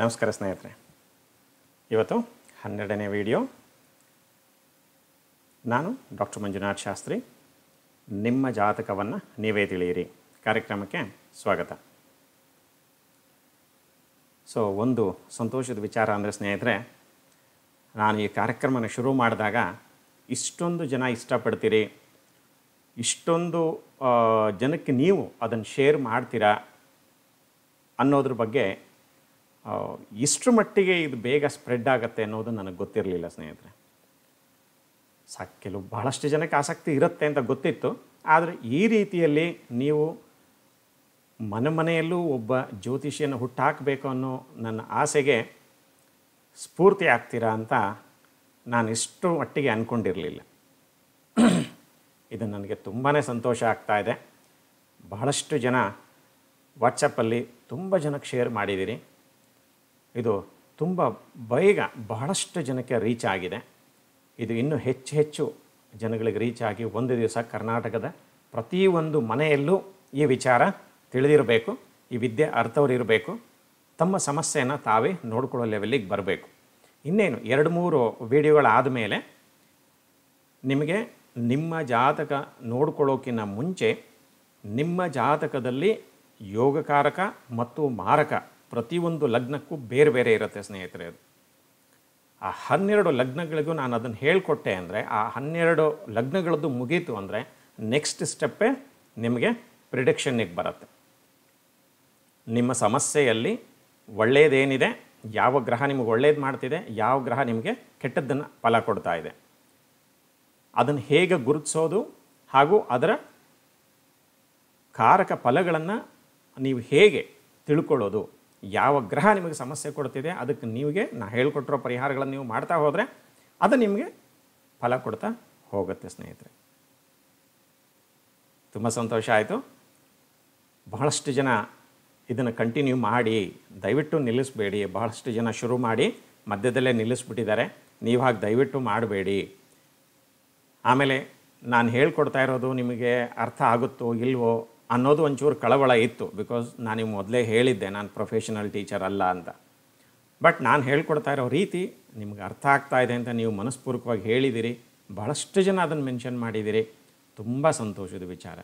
ನಮಸ್ಕಾರ ಸ್ನೇಹಿತರೆ ಇವತ್ತು ಹನ್ನೆರಡನೇ ವಿಡಿಯೋ ನಾನು ಡಾಕ್ಟರ್ ಮಂಜುನಾಥ್ ಶಾಸ್ತ್ರಿ ನಿಮ್ಮ ಜಾತಕವನ್ನು ನೀವೇ ತಿಳಿಯಿರಿ ಕಾರ್ಯಕ್ರಮಕ್ಕೆ ಸ್ವಾಗತ ಸೊ ಒಂದು ಸಂತೋಷದ ವಿಚಾರ ಅಂದರೆ ಸ್ನೇಹಿತರೆ ನಾನು ಈ ಕಾರ್ಯಕ್ರಮನ ಶುರು ಮಾಡಿದಾಗ ಇಷ್ಟೊಂದು ಜನ ಇಷ್ಟಪಡ್ತೀರಿ ಇಷ್ಟೊಂದು ಜನಕ್ಕೆ ನೀವು ಅದನ್ನು ಶೇರ್ ಮಾಡ್ತೀರಾ ಅನ್ನೋದ್ರ ಬಗ್ಗೆ ಇಷ್ಟರ ಮಟ್ಟಿಗೆ ಇದು ಬೇಗ ಸ್ಪ್ರೆಡ್ ಆಗುತ್ತೆ ಅನ್ನೋದು ನನಗೆ ಗೊತ್ತಿರಲಿಲ್ಲ ಸ್ನೇಹಿತರೆ ಸಾಕು ಕೆಲವು ಬಹಳಷ್ಟು ಜನಕ್ಕೆ ಆಸಕ್ತಿ ಇರುತ್ತೆ ಅಂತ ಗೊತ್ತಿತ್ತು ಆದರೆ ಈ ರೀತಿಯಲ್ಲಿ ನೀವು ಮನೆ ಮನೆಯಲ್ಲೂ ಒಬ್ಬ ಜ್ಯೋತಿಷಿಯನ್ನು ಹುಟ್ಟಾಕಬೇಕು ಅನ್ನೋ ನನ್ನ ಆಸೆಗೆ ಸ್ಫೂರ್ತಿ ಆಗ್ತೀರಾ ಅಂತ ನಾನು ಇಷ್ಟು ಮಟ್ಟಿಗೆ ಅಂದ್ಕೊಂಡಿರಲಿಲ್ಲ ಇದು ನನಗೆ ತುಂಬಾ ಸಂತೋಷ ಆಗ್ತಾಯಿದೆ ಬಹಳಷ್ಟು ಜನ ವಾಟ್ಸಪ್ಪಲ್ಲಿ ತುಂಬ ಜನಕ್ಕೆ ಶೇರ್ ಮಾಡಿದ್ದೀರಿ ಇದು ತುಂಬ ಬೇಗ ಬಹಳಷ್ಟು ಜನಕ್ಕೆ ರೀಚ್ ಆಗಿದೆ ಇದು ಇನ್ನೂ ಹೆಚ್ಚು ಹೆಚ್ಚು ಜನಗಳಿಗೆ ರೀಚ್ ಆಗಿ ಒಂದು ದಿವಸ ಕರ್ನಾಟಕದ ಪ್ರತಿಯೊಂದು ಮನೆಯಲ್ಲೂ ಈ ವಿಚಾರ ತಿಳಿದಿರಬೇಕು ಈ ವಿದ್ಯೆ ಅರ್ಥವರಿರಬೇಕು ತಮ್ಮ ಸಮಸ್ಯೆಯನ್ನು ತಾವೇ ನೋಡ್ಕೊಳ್ಳೋ ಲೆವೆಲ್ಲಿಗೆ ಬರಬೇಕು ಇನ್ನೇನು ಎರಡು ಮೂರು ವಿಡಿಯೋಗಳಾದ ಮೇಲೆ ನಿಮಗೆ ನಿಮ್ಮ ಜಾತಕ ನೋಡ್ಕೊಳ್ಳೋಕ್ಕಿಂತ ಮುಂಚೆ ನಿಮ್ಮ ಜಾತಕದಲ್ಲಿ ಯೋಗಕಾರಕ ಮತ್ತು ಮಾರಕ ಪ್ರತಿಯೊಂದು ಲಗ್ನಕ್ಕೂ ಬೇರೆ ಬೇರೆ ಇರುತ್ತೆ ಸ್ನೇಹಿತರೆ ಅದು ಆ ಹನ್ನೆರಡು ಲಗ್ನಗಳಿಗೂ ನಾನು ಅದನ್ನು ಹೇಳಿಕೊಟ್ಟೆ ಅಂದರೆ ಆ ಹನ್ನೆರಡು ಲಗ್ನಗಳದ್ದು ಮುಗೀತು ಅಂದರೆ ನೆಕ್ಸ್ಟ್ ಸ್ಟೆಪ್ಪೇ ನಿಮಗೆ ಪ್ರಿಡಿಕ್ಷನ್ನಿಗೆ ಬರುತ್ತೆ ನಿಮ್ಮ ಸಮಸ್ಯೆಯಲ್ಲಿ ಒಳ್ಳೆಯದೇನಿದೆ ಯಾವ ಗ್ರಹ ನಿಮಗೆ ಒಳ್ಳೇದು ಮಾಡ್ತಿದೆ ಯಾವ ಗ್ರಹ ನಿಮಗೆ ಕೆಟ್ಟದ್ದನ್ನು ಫಲ ಕೊಡ್ತಾ ಇದೆ ಅದನ್ನು ಹೇಗೆ ಗುರುತಿಸೋದು ಹಾಗೂ ಅದರ ಕಾರಕ ಫಲಗಳನ್ನು ನೀವು ಹೇಗೆ ತಿಳ್ಕೊಳ್ಳೋದು ಯಾವ ಗ್ರಹ ನಿಮಗೆ ಸಮಸ್ಯೆ ಕೊಡ್ತಿದೆ ಅದಕ್ಕೆ ನೀವೇ ನಾ ಹೇಳಿಕೊಟ್ಟಿರೋ ಪರಿಹಾರಗಳನ್ನು ನೀವು ಮಾಡ್ತಾ ಹೋದರೆ ಅದು ನಿಮಗೆ ಫಲ ಕೊಡ್ತಾ ಹೋಗುತ್ತೆ ಸ್ನೇಹಿತರೆ ತುಂಬ ಸಂತೋಷ ಆಯಿತು ಬಹಳಷ್ಟು ಜನ ಇದನ್ನು ಕಂಟಿನ್ಯೂ ಮಾಡಿ ದಯವಿಟ್ಟು ನಿಲ್ಲಿಸಬೇಡಿ ಬಹಳಷ್ಟು ಜನ ಶುರು ಮಾಡಿ ಮಧ್ಯದಲ್ಲೇ ನಿಲ್ಲಿಸ್ಬಿಟ್ಟಿದ್ದಾರೆ ನೀವು ಹಾಗೆ ದಯವಿಟ್ಟು ಮಾಡಬೇಡಿ ಆಮೇಲೆ ನಾನು ಹೇಳ್ಕೊಡ್ತಾ ಇರೋದು ನಿಮಗೆ ಅರ್ಥ ಆಗುತ್ತೋ ಇಲ್ವೋ ಅನ್ನೋದು ಒಂಚೂರು ಕಳವಳ ಇತ್ತು ಬಿಕಾಸ್ ನಾನು ಮೊದಲೇ ಹೇಳಿದ್ದೆ ನಾನು ಪ್ರೊಫೆಷನಲ್ ಟೀಚರ್ ಅಲ್ಲ ಅಂತ ಬಟ್ ನಾನು ಹೇಳ್ಕೊಡ್ತಾ ಇರೋ ರೀತಿ ನಿಮ್ಗೆ ಅರ್ಥ ಆಗ್ತಾ ಇದೆ ಅಂತ ನೀವು ಮನಸ್ಪೂರ್ವಕವಾಗಿ ಹೇಳಿದಿರಿ ಭಾಳಷ್ಟು ಜನ ಅದನ್ನು ಮೆನ್ಷನ್ ಮಾಡಿದಿರಿ ತುಂಬ ಸಂತೋಷದ ವಿಚಾರ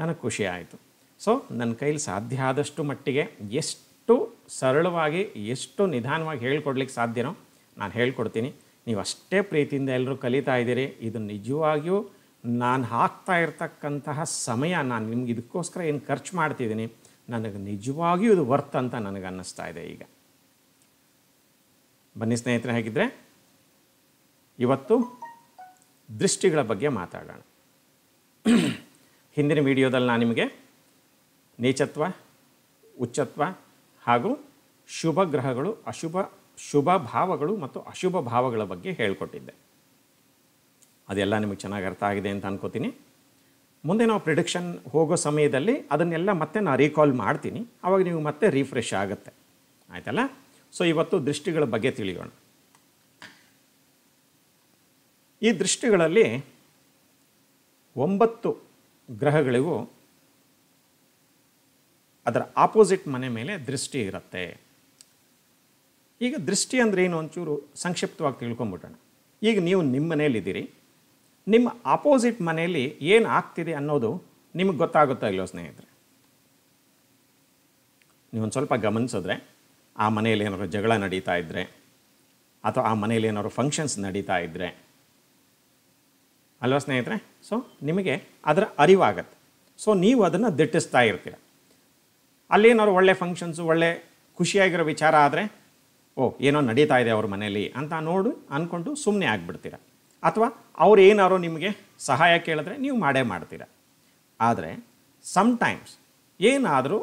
ನನಗೆ ಖುಷಿ ಆಯಿತು ಸೊ ನನ್ನ ಕೈಲಿ ಸಾಧ್ಯ ಆದಷ್ಟು ಮಟ್ಟಿಗೆ ಎಷ್ಟು ಸರಳವಾಗಿ ಎಷ್ಟು ನಿಧಾನವಾಗಿ ಹೇಳ್ಕೊಡ್ಲಿಕ್ಕೆ ಸಾಧ್ಯನೋ ನಾನು ಹೇಳ್ಕೊಡ್ತೀನಿ ನೀವು ಅಷ್ಟೇ ಪ್ರೀತಿಯಿಂದ ಎಲ್ಲರೂ ಕಲಿತಾ ಇದ್ದೀರಿ ಇದು ನಿಜವಾಗಿಯೂ ನಾನು ಹಾಕ್ತಾ ಇರತಕ್ಕಂತಹ ಸಮಯ ನಾನು ನಿಮ್ಗೆ ಇದಕ್ಕೋಸ್ಕರ ಏನು ಖರ್ಚು ಮಾಡ್ತಿದ್ದೀನಿ ನನಗೆ ನಿಜವಾಗಿಯೂ ಇದು ವರ್ತ್ ಅಂತ ನನಗೆ ಅನ್ನಿಸ್ತಾ ಇದೆ ಈಗ ಬನ್ನಿ ಸ್ನೇಹಿತರೆ ಹೇಗಿದ್ದರೆ ಇವತ್ತು ದೃಷ್ಟಿಗಳ ಬಗ್ಗೆ ಮಾತಾಡೋಣ ಹಿಂದಿನ ವಿಡಿಯೋದಲ್ಲಿ ನಾನು ನಿಮಗೆ ನೀಚತ್ವ ಉಚ್ಚತ್ವ ಹಾಗೂ ಶುಭ ಗ್ರಹಗಳು ಅಶುಭ ಶುಭ ಭಾವಗಳು ಮತ್ತು ಅಶುಭ ಭಾವಗಳ ಬಗ್ಗೆ ಹೇಳಿಕೊಟ್ಟಿದ್ದೆ ಅದೆಲ್ಲ ನಿಮಗೆ ಚೆನ್ನಾಗಿ ಅರ್ಥ ಆಗಿದೆ ಅಂತ ಅನ್ಕೋತೀನಿ ಮುಂದೆ ನಾವು ಪ್ರಿಡಿಕ್ಷನ್ ಹೋಗೋ ಸಮಯದಲ್ಲಿ ಅದನ್ನೆಲ್ಲ ಮತ್ತೆ ನಾನು ರೀಕಾಲ್ ಮಾಡ್ತೀನಿ ಆವಾಗ ನೀವು ಮತ್ತೆ ರಿಫ್ರೆಶ್ ಆಗುತ್ತೆ ಆಯಿತಲ್ಲ ಸೊ ಇವತ್ತು ದೃಷ್ಟಿಗಳ ಬಗ್ಗೆ ತಿಳಿಯೋಣ ಈ ದೃಷ್ಟಿಗಳಲ್ಲಿ ಒಂಬತ್ತು ಗ್ರಹಗಳಿಗೂ ಅದರ ಆಪೋಸಿಟ್ ಮನೆ ಮೇಲೆ ದೃಷ್ಟಿ ಇರುತ್ತೆ ಈಗ ದೃಷ್ಟಿ ಅಂದರೆ ಏನು ಒಂಚೂರು ಸಂಕ್ಷಿಪ್ತವಾಗಿ ತಿಳ್ಕೊಂಬಿಟ್ಟೋಣ ಈಗ ನೀವು ನಿಮ್ಮ ಮನೆಯಲ್ಲಿದ್ದೀರಿ ನಿಮ್ಮ ಆಪೋಸಿಟ್ ಮನೆಯಲ್ಲಿ ಏನು ಆಗ್ತಿದೆ ಅನ್ನೋದು ನಿಮಗೆ ಗೊತ್ತಾಗುತ್ತಾ ಇಲ್ಲೋ ಸ್ನೇಹಿತರೆ ನೀವೊಂದು ಸ್ವಲ್ಪ ಗಮನಿಸಿದ್ರೆ ಆ ಮನೆಯಲ್ಲಿ ಏನಾದ್ರು ಜಗಳ ನಡೀತಾ ಇದ್ದರೆ ಅಥವಾ ಆ ಮನೆಯಲ್ಲಿ ಏನಾದ್ರು ಫಂಕ್ಷನ್ಸ್ ನಡೀತಾ ಇದ್ದರೆ ಅಲ್ವಾ ಸ್ನೇಹಿತರೆ ಸೊ ನಿಮಗೆ ಅದರ ಅರಿವಾಗತ್ತೆ ಸೊ ನೀವು ಅದನ್ನು ದಿಟ್ಟಿಸ್ತಾ ಇರ್ತೀರ ಅಲ್ಲೇನಾದ್ರು ಒಳ್ಳೆ ಫಂಕ್ಷನ್ಸು ಒಳ್ಳೆ ಖುಷಿಯಾಗಿರೋ ವಿಚಾರ ಆದರೆ ಓ ಏನೋ ನಡೀತಾ ಇದೆ ಅವ್ರ ಮನೆಯಲ್ಲಿ ಅಂತ ನೋಡು ಅಂದ್ಕೊಂಡು ಸುಮ್ಮನೆ ಆಗಿಬಿಡ್ತೀರ ಅಥವಾ ಅವ್ರು ಏನಾರೋ ನಿಮಗೆ ಸಹಾಯ ಕೇಳಿದ್ರೆ ನೀವು ಮಾಡೇ ಮಾಡ್ತೀರ ಆದರೆ ಸಮ್ಟೈಮ್ಸ್ ಏನಾದರೂ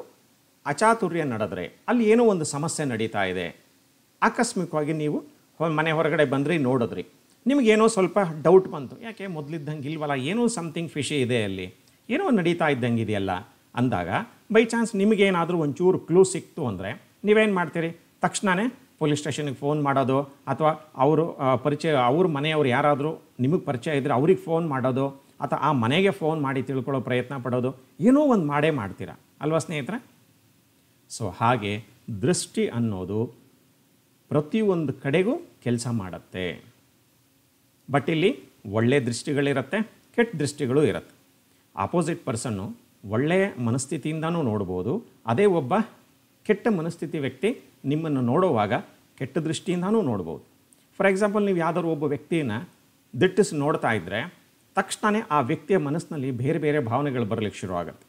ಅಚಾತುರ್ಯ ನಡೆದ್ರೆ ಅಲ್ಲಿ ಏನೋ ಒಂದು ಸಮಸ್ಯೆ ನಡೀತಾ ಇದೆ ಆಕಸ್ಮಿಕವಾಗಿ ನೀವು ಮನೆ ಹೊರಗಡೆ ಬಂದ್ರಿ ನೋಡಿದ್ರಿ ನಿಮಗೇನೋ ಸ್ವಲ್ಪ ಡೌಟ್ ಬಂತು ಯಾಕೆ ಮೊದಲಿದ್ದಂಗೆ ಇಲ್ವಲ್ಲ ಏನೋ ಸಮಥಿಂಗ್ ಫಿಶಿ ಇದೆ ಅಲ್ಲಿ ಏನೋ ನಡೀತಾ ಇದ್ದಂಗೆ ಇದೆಯಲ್ಲ ಅಂದಾಗ ಬೈ ಚಾನ್ಸ್ ನಿಮಗೇನಾದರೂ ಒಂಚೂರು ಕ್ಲೂ ಸಿಕ್ತು ಅಂದರೆ ನೀವೇನು ಮಾಡ್ತೀರಿ ತಕ್ಷಣವೇ ಪೊಲೀಸ್ ಸ್ಟೇಷನಿಗೆ ಫೋನ್ ಮಾಡೋದು ಅಥವಾ ಅವರು ಪರಿಚಯ ಅವ್ರ ಮನೆಯವರು ಯಾರಾದರೂ ನಿಮಗೆ ಪರಿಚಯ ಇದ್ದರೆ ಅವ್ರಿಗೆ ಫೋನ್ ಮಾಡೋದು ಅಥವಾ ಆ ಮನೆಗೆ ಫೋನ್ ಮಾಡಿ ತಿಳ್ಕೊಳ್ಳೋ ಪ್ರಯತ್ನ ಪಡೋದು ಏನೋ ಒಂದು ಮಾಡೇ ಮಾಡ್ತೀರಾ ಅಲ್ವಾ ಸ್ನೇಹಿತರೆ ಸೊ ಹಾಗೆ ದೃಷ್ಟಿ ಅನ್ನೋದು ಪ್ರತಿಯೊಂದು ಕಡೆಗೂ ಕೆಲಸ ಮಾಡುತ್ತೆ ಬಟ್ ಇಲ್ಲಿ ಒಳ್ಳೆ ದೃಷ್ಟಿಗಳಿರುತ್ತೆ ಕೆಟ್ಟ ದೃಷ್ಟಿಗಳು ಇರುತ್ತೆ ಆಪೋಸಿಟ್ ಪರ್ಸನ್ನು ಒಳ್ಳೆಯ ಮನಸ್ಥಿತಿಯಿಂದನೂ ನೋಡ್ಬೋದು ಅದೇ ಒಬ್ಬ ಕೆಟ್ಟ ಮನಸ್ಥಿತಿ ವ್ಯಕ್ತಿ ನಿಮ್ಮನ್ನು ನೋಡುವಾಗ ಕೆಟ್ಟ ದೃಷ್ಟಿಯಿಂದನೂ ನೋಡ್ಬೋದು ಫಾರ್ ಎಕ್ಸಾಂಪಲ್ ನೀವು ಯಾವ್ದಾದ್ರು ಒಬ್ಬ ವ್ಯಕ್ತಿಯನ್ನು ದಿಟ್ಟಿಸಿ ನೋಡ್ತಾ ಇದ್ದರೆ ತಕ್ಷಣ ಆ ವ್ಯಕ್ತಿಯ ಮನಸ್ಸಿನಲ್ಲಿ ಬೇರೆ ಬೇರೆ ಭಾವನೆಗಳು ಬರಲಿಕ್ಕೆ ಶುರು ಆಗುತ್ತೆ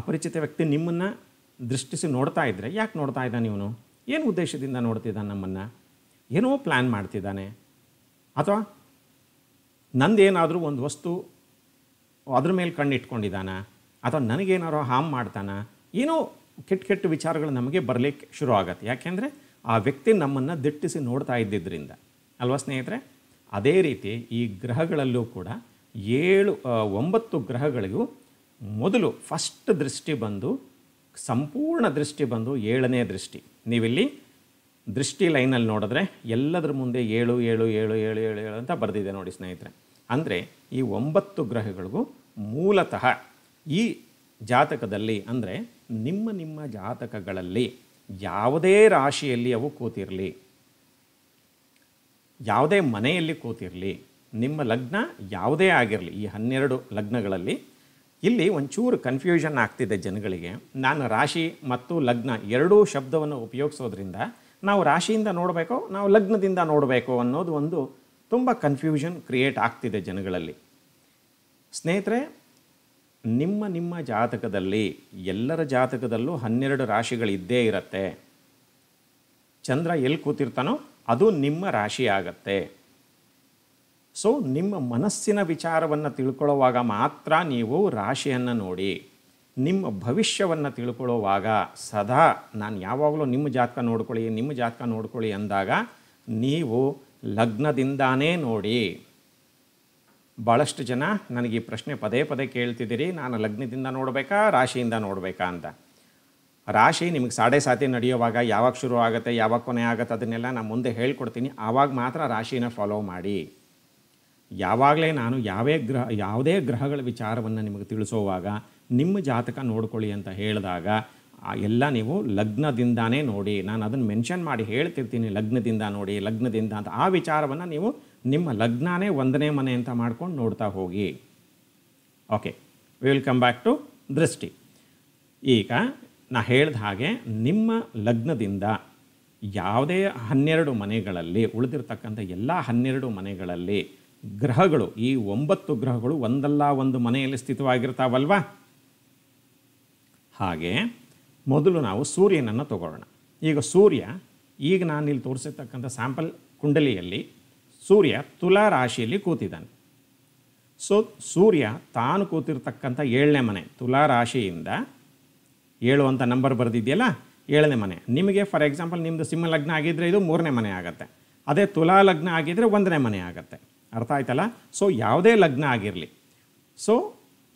ಅಪರಿಚಿತ ವ್ಯಕ್ತಿ ನಿಮ್ಮನ್ನು ದೃಷ್ಟಿಸಿ ನೋಡ್ತಾ ಇದ್ದರೆ ಯಾಕೆ ನೋಡ್ತಾ ಇದ್ದಾನೆ ಇವನು ಏನು ಉದ್ದೇಶದಿಂದ ನೋಡ್ತಿದ್ದಾನೆ ನಮ್ಮನ್ನು ಏನೋ ಪ್ಲ್ಯಾನ್ ಮಾಡ್ತಿದ್ದಾನೆ ಅಥವಾ ನಂದೇನಾದರೂ ಒಂದು ವಸ್ತು ಅದ್ರ ಮೇಲೆ ಕಣ್ಣಿಟ್ಕೊಂಡಿದ್ದಾನ ಅಥವಾ ನನಗೇನಾರೋ ಹಾರ್ಮ್ ಮಾಡ್ತಾನೆ ಏನೋ ಕೆಟ್ಟ ಕೆಟ್ಟ ವಿಚಾರಗಳು ನಮಗೆ ಬರಲಿಕ್ಕೆ ಶುರು ಆಗುತ್ತೆ ಯಾಕೆಂದರೆ ಆ ವ್ಯಕ್ತಿ ನಮ್ಮನ್ನು ದಿಟ್ಟಿಸಿ ನೋಡ್ತಾ ಇದ್ದಿದ್ದರಿಂದ ಅಲ್ವಾ ಸ್ನೇಹಿತರೆ ಅದೇ ರೀತಿ ಈ ಗ್ರಹಗಳಲ್ಲೂ ಕೂಡ ಏಳು ಒಂಬತ್ತು ಗ್ರಹಗಳಿಗೂ ಮೊದಲು ಫಸ್ಟ್ ದೃಷ್ಟಿ ಬಂದು ಸಂಪೂರ್ಣ ದೃಷ್ಟಿ ಬಂದು ಏಳನೇ ದೃಷ್ಟಿ ನೀವಿಲ್ಲಿ ದೃಷ್ಟಿ ಲೈನಲ್ಲಿ ನೋಡಿದ್ರೆ ಎಲ್ಲದರ ಮುಂದೆ ಏಳು ಏಳು ಏಳು ಏಳು ಏಳು ಏಳು ಅಂತ ಬರೆದಿದೆ ನೋಡಿ ಸ್ನೇಹಿತರೆ ಅಂದರೆ ಈ ಒಂಬತ್ತು ಗ್ರಹಗಳಿಗೂ ಮೂಲತಃ ಈ ಜಾತಕದಲ್ಲಿ ಅಂದರೆ ನಿಮ್ಮ ನಿಮ್ಮ ಜಾತಕಗಳಲ್ಲಿ ಯಾವುದೇ ರಾಶಿಯಲ್ಲಿ ಅವು ಕೂತಿರಲಿ ಯಾವುದೇ ಮನೆಯಲ್ಲಿ ಕೂತಿರಲಿ ನಿಮ್ಮ ಲಗ್ನ ಯಾವುದೇ ಆಗಿರಲಿ ಈ ಹನ್ನೆರಡು ಲಗ್ನಗಳಲ್ಲಿ ಇಲ್ಲಿ ಒಂಚೂರು ಕನ್ಫ್ಯೂಷನ್ ಆಗ್ತಿದೆ ಜನಗಳಿಗೆ ನಾನು ರಾಶಿ ಮತ್ತು ಲಗ್ನ ಎರಡೂ ಶಬ್ದವನ್ನು ಉಪಯೋಗಿಸೋದ್ರಿಂದ ನಾವು ರಾಶಿಯಿಂದ ನೋಡಬೇಕು ನಾವು ಲಗ್ನದಿಂದ ನೋಡಬೇಕು ಅನ್ನೋದು ಒಂದು ತುಂಬ ಕನ್ಫ್ಯೂಷನ್ ಕ್ರಿಯೇಟ್ ಆಗ್ತಿದೆ ಜನಗಳಲ್ಲಿ ಸ್ನೇಹಿತರೆ ನಿಮ್ಮ ನಿಮ್ಮ ಜಾತಕದಲ್ಲಿ ಎಲ್ಲರ ಜಾತಕದಲ್ಲೂ ಹನ್ನೆರಡು ರಾಶಿಗಳಿದ್ದೇ ಇರುತ್ತೆ ಚಂದ್ರ ಎಲ್ಲಿ ಕೂತಿರ್ತಾನೋ ಅದು ನಿಮ್ಮ ರಾಶಿ ಆಗತ್ತೆ ಸೊ ನಿಮ್ಮ ಮನಸ್ಸಿನ ವಿಚಾರವನ್ನು ತಿಳ್ಕೊಳ್ಳೋವಾಗ ಮಾತ್ರ ನೀವು ರಾಶಿಯನ್ನು ನೋಡಿ ನಿಮ್ಮ ಭವಿಷ್ಯವನ್ನು ತಿಳ್ಕೊಳ್ಳೋವಾಗ ಸದಾ ನಾನು ಯಾವಾಗಲೂ ನಿಮ್ಮ ಜಾತಕ ನೋಡ್ಕೊಳ್ಳಿ ನಿಮ್ಮ ಜಾತಕ ನೋಡ್ಕೊಳ್ಳಿ ಅಂದಾಗ ನೀವು ಲಗ್ನದಿಂದಾನೇ ನೋಡಿ ಭಾಳಷ್ಟು ಜನ ನನಗೆ ಈ ಪ್ರಶ್ನೆ ಪದೇ ಪದೇ ಕೇಳ್ತಿದ್ದೀರಿ ನಾನು ಲಗ್ನದಿಂದ ನೋಡಬೇಕಾ ರಾಶಿಯಿಂದ ನೋಡಬೇಕಾ ಅಂತ ರಾಶಿ ನಿಮಗೆ ಸಾಡೆ ಸಾತಿ ನಡೆಯುವಾಗ ಯಾವಾಗ ಶುರು ಆಗುತ್ತೆ ಯಾವಾಗ ಕೊನೆ ಆಗುತ್ತೆ ಅದನ್ನೆಲ್ಲ ನಾನು ಮುಂದೆ ಹೇಳ್ಕೊಡ್ತೀನಿ ಆವಾಗ ಮಾತ್ರ ರಾಶಿನ ಫಾಲೋ ಮಾಡಿ ಯಾವಾಗಲೇ ನಾನು ಯಾವೇ ಗ್ರಹ ಯಾವುದೇ ಗ್ರಹಗಳ ವಿಚಾರವನ್ನು ನಿಮಗೆ ತಿಳಿಸೋವಾಗ ನಿಮ್ಮ ಜಾತಕ ನೋಡ್ಕೊಳ್ಳಿ ಅಂತ ಹೇಳಿದಾಗ ಎಲ್ಲ ನೀವು ಲಗ್ನದಿಂದಾನೇ ನೋಡಿ ನಾನು ಅದನ್ನು ಮೆನ್ಷನ್ ಮಾಡಿ ಹೇಳ್ತಿರ್ತೀನಿ ಲಗ್ನದಿಂದ ನೋಡಿ ಲಗ್ನದಿಂದ ಅಂತ ಆ ವಿಚಾರವನ್ನು ನೀವು ನಿಮ್ಮ ಲಗ್ನನೇ ಒಂದನೇ ಮನೆ ಅಂತ ಮಾಡ್ಕೊಂಡು ನೋಡ್ತಾ ಹೋಗಿ okay we will come back to ದೃಷ್ಟಿ ಈಗ ನಾ ಹೇಳಿದ ಹಾಗೆ ನಿಮ್ಮ ಲಗ್ನದಿಂದ ಯಾವುದೇ ಹನ್ನೆರಡು ಮನೆಗಳಲ್ಲಿ ಉಳಿದಿರ್ತಕ್ಕಂಥ ಎಲ್ಲ ಹನ್ನೆರಡು ಮನೆಗಳಲ್ಲಿ ಗ್ರಹಗಳು ಈ ಒಂಬತ್ತು ಗ್ರಹಗಳು ಒಂದಲ್ಲ ಒಂದು ಮನೆಯಲ್ಲಿ ಸ್ಥಿತವಾಗಿರ್ತಾವಲ್ವಾ ಹಾಗೆ ಮೊದಲು ನಾವು ಸೂರ್ಯನನ್ನು ತಗೊಳ್ಳೋಣ ಈಗ ಸೂರ್ಯ ಈಗ ನಾನಿಲ್ಲಿ ತೋರಿಸಿರ್ತಕ್ಕಂಥ ಸ್ಯಾಂಪಲ್ ಕುಂಡಲಿಯಲ್ಲಿ ಸೂರ್ಯ ತುಲಾ ರಾಶಿಯಲ್ಲಿ ಕೂತಿದ್ದಾನೆ ಸೊ ಸೂರ್ಯ ತಾನು ಕೂತಿರ್ತಕ್ಕಂಥ ಏಳನೇ ಮನೆ ತುಲಾ ರಾಶಿಯಿಂದ ಏಳು ಅಂತ ನಂಬರ್ ಬರೆದಿದೆಯಲ್ಲ ಏಳನೇ ಮನೆ ನಿಮಗೆ ಫಾರ್ ಎಕ್ಸಾಂಪಲ್ ನಿಮ್ಮದು ಸಿಂಹ ಲಗ್ನ ಆಗಿದ್ದರೆ ಇದು ಮೂರನೇ ಮನೆ ಆಗುತ್ತೆ ಅದೇ ತುಲಾ ಲಗ್ನ ಆಗಿದ್ದರೆ ಒಂದನೇ ಮನೆ ಆಗುತ್ತೆ ಅರ್ಥ ಆಯ್ತಲ್ಲ ಸೊ ಯಾವುದೇ ಲಗ್ನ ಆಗಿರಲಿ ಸೊ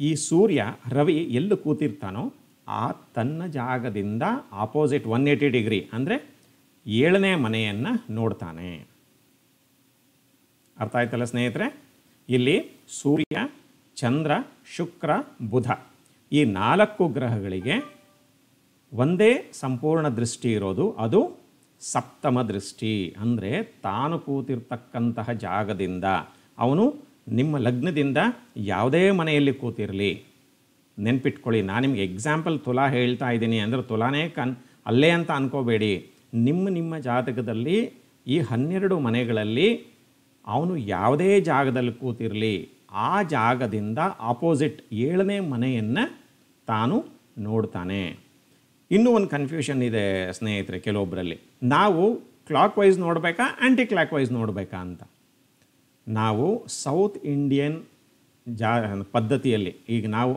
ಈ ಸೂರ್ಯ ರವಿ ಎಲ್ಲಿ ಕೂತಿರ್ತಾನೋ ಆ ತನ್ನ ಜಾಗದಿಂದ ಆಪೋಸಿಟ್ ಒನ್ ಏಯ್ಟಿ ಡಿಗ್ರಿ ಅಂದರೆ ಏಳನೇ ಮನೆಯನ್ನು ನೋಡ್ತಾನೆ ಅರ್ಥ ಆಯ್ತಲ್ಲ ಸ್ನೇಹಿತರೆ ಇಲ್ಲಿ ಸೂರ್ಯ ಚಂದ್ರ ಶುಕ್ರ ಬುಧ ಈ ನಾಲ್ಕು ಗ್ರಹಗಳಿಗೆ ಒಂದೇ ಸಂಪೂರ್ಣ ದೃಷ್ಟಿ ಇರೋದು ಅದು ಸಪ್ತಮ ದೃಷ್ಟಿ ಅಂದರೆ ತಾನು ಕೂತಿರ್ತಕ್ಕಂತಹ ಜಾಗದಿಂದ ಅವನು ನಿಮ್ಮ ಲಗ್ನದಿಂದ ಯಾವುದೇ ಮನೆಯಲ್ಲಿ ಕೂತಿರಲಿ ನೆನ್ಪಿಟ್ಕೊಳ್ಳಿ ನಾನು ನಿಮಗೆ ಎಕ್ಸಾಂಪಲ್ ತುಲಾ ಹೇಳ್ತಾ ಇದ್ದೀನಿ ಅಂದರೆ ತುಲಾನೇ ಕನ್ ಅಲ್ಲೇ ಅಂತ ಅನ್ಕೋಬೇಡಿ ನಿಮ್ಮ ನಿಮ್ಮ ಜಾತಕದಲ್ಲಿ ಈ ಹನ್ನೆರಡು ಮನೆಗಳಲ್ಲಿ ಅವನು ಯಾವುದೇ ಜಾಗದಲ್ಲಿ ಕೂತಿರಲಿ ಆ ಜಾಗದಿಂದ ಆಪೋಸಿಟ್ ಏಳನೇ ಮನೆಯನ್ನು ತಾನು ನೋಡ್ತಾನೆ ಇನ್ನೂ ಒಂದು ಕನ್ಫ್ಯೂಷನ್ ಇದೆ ಸ್ನೇಹಿತರೆ ಕೆಲವೊಬ್ಬರಲ್ಲಿ ನಾವು ಕ್ಲಾಕ್ ವೈಸ್ ನೋಡಬೇಕಾ ಆ್ಯಂಟಿ ಕ್ಲಾಕ್ ವೈಸ್ ನೋಡಬೇಕಾ ಅಂತ ನಾವು ಸೌತ್ ಇಂಡಿಯನ್ ಜಾ ಪದ್ಧತಿಯಲ್ಲಿ ಈಗ ನಾವು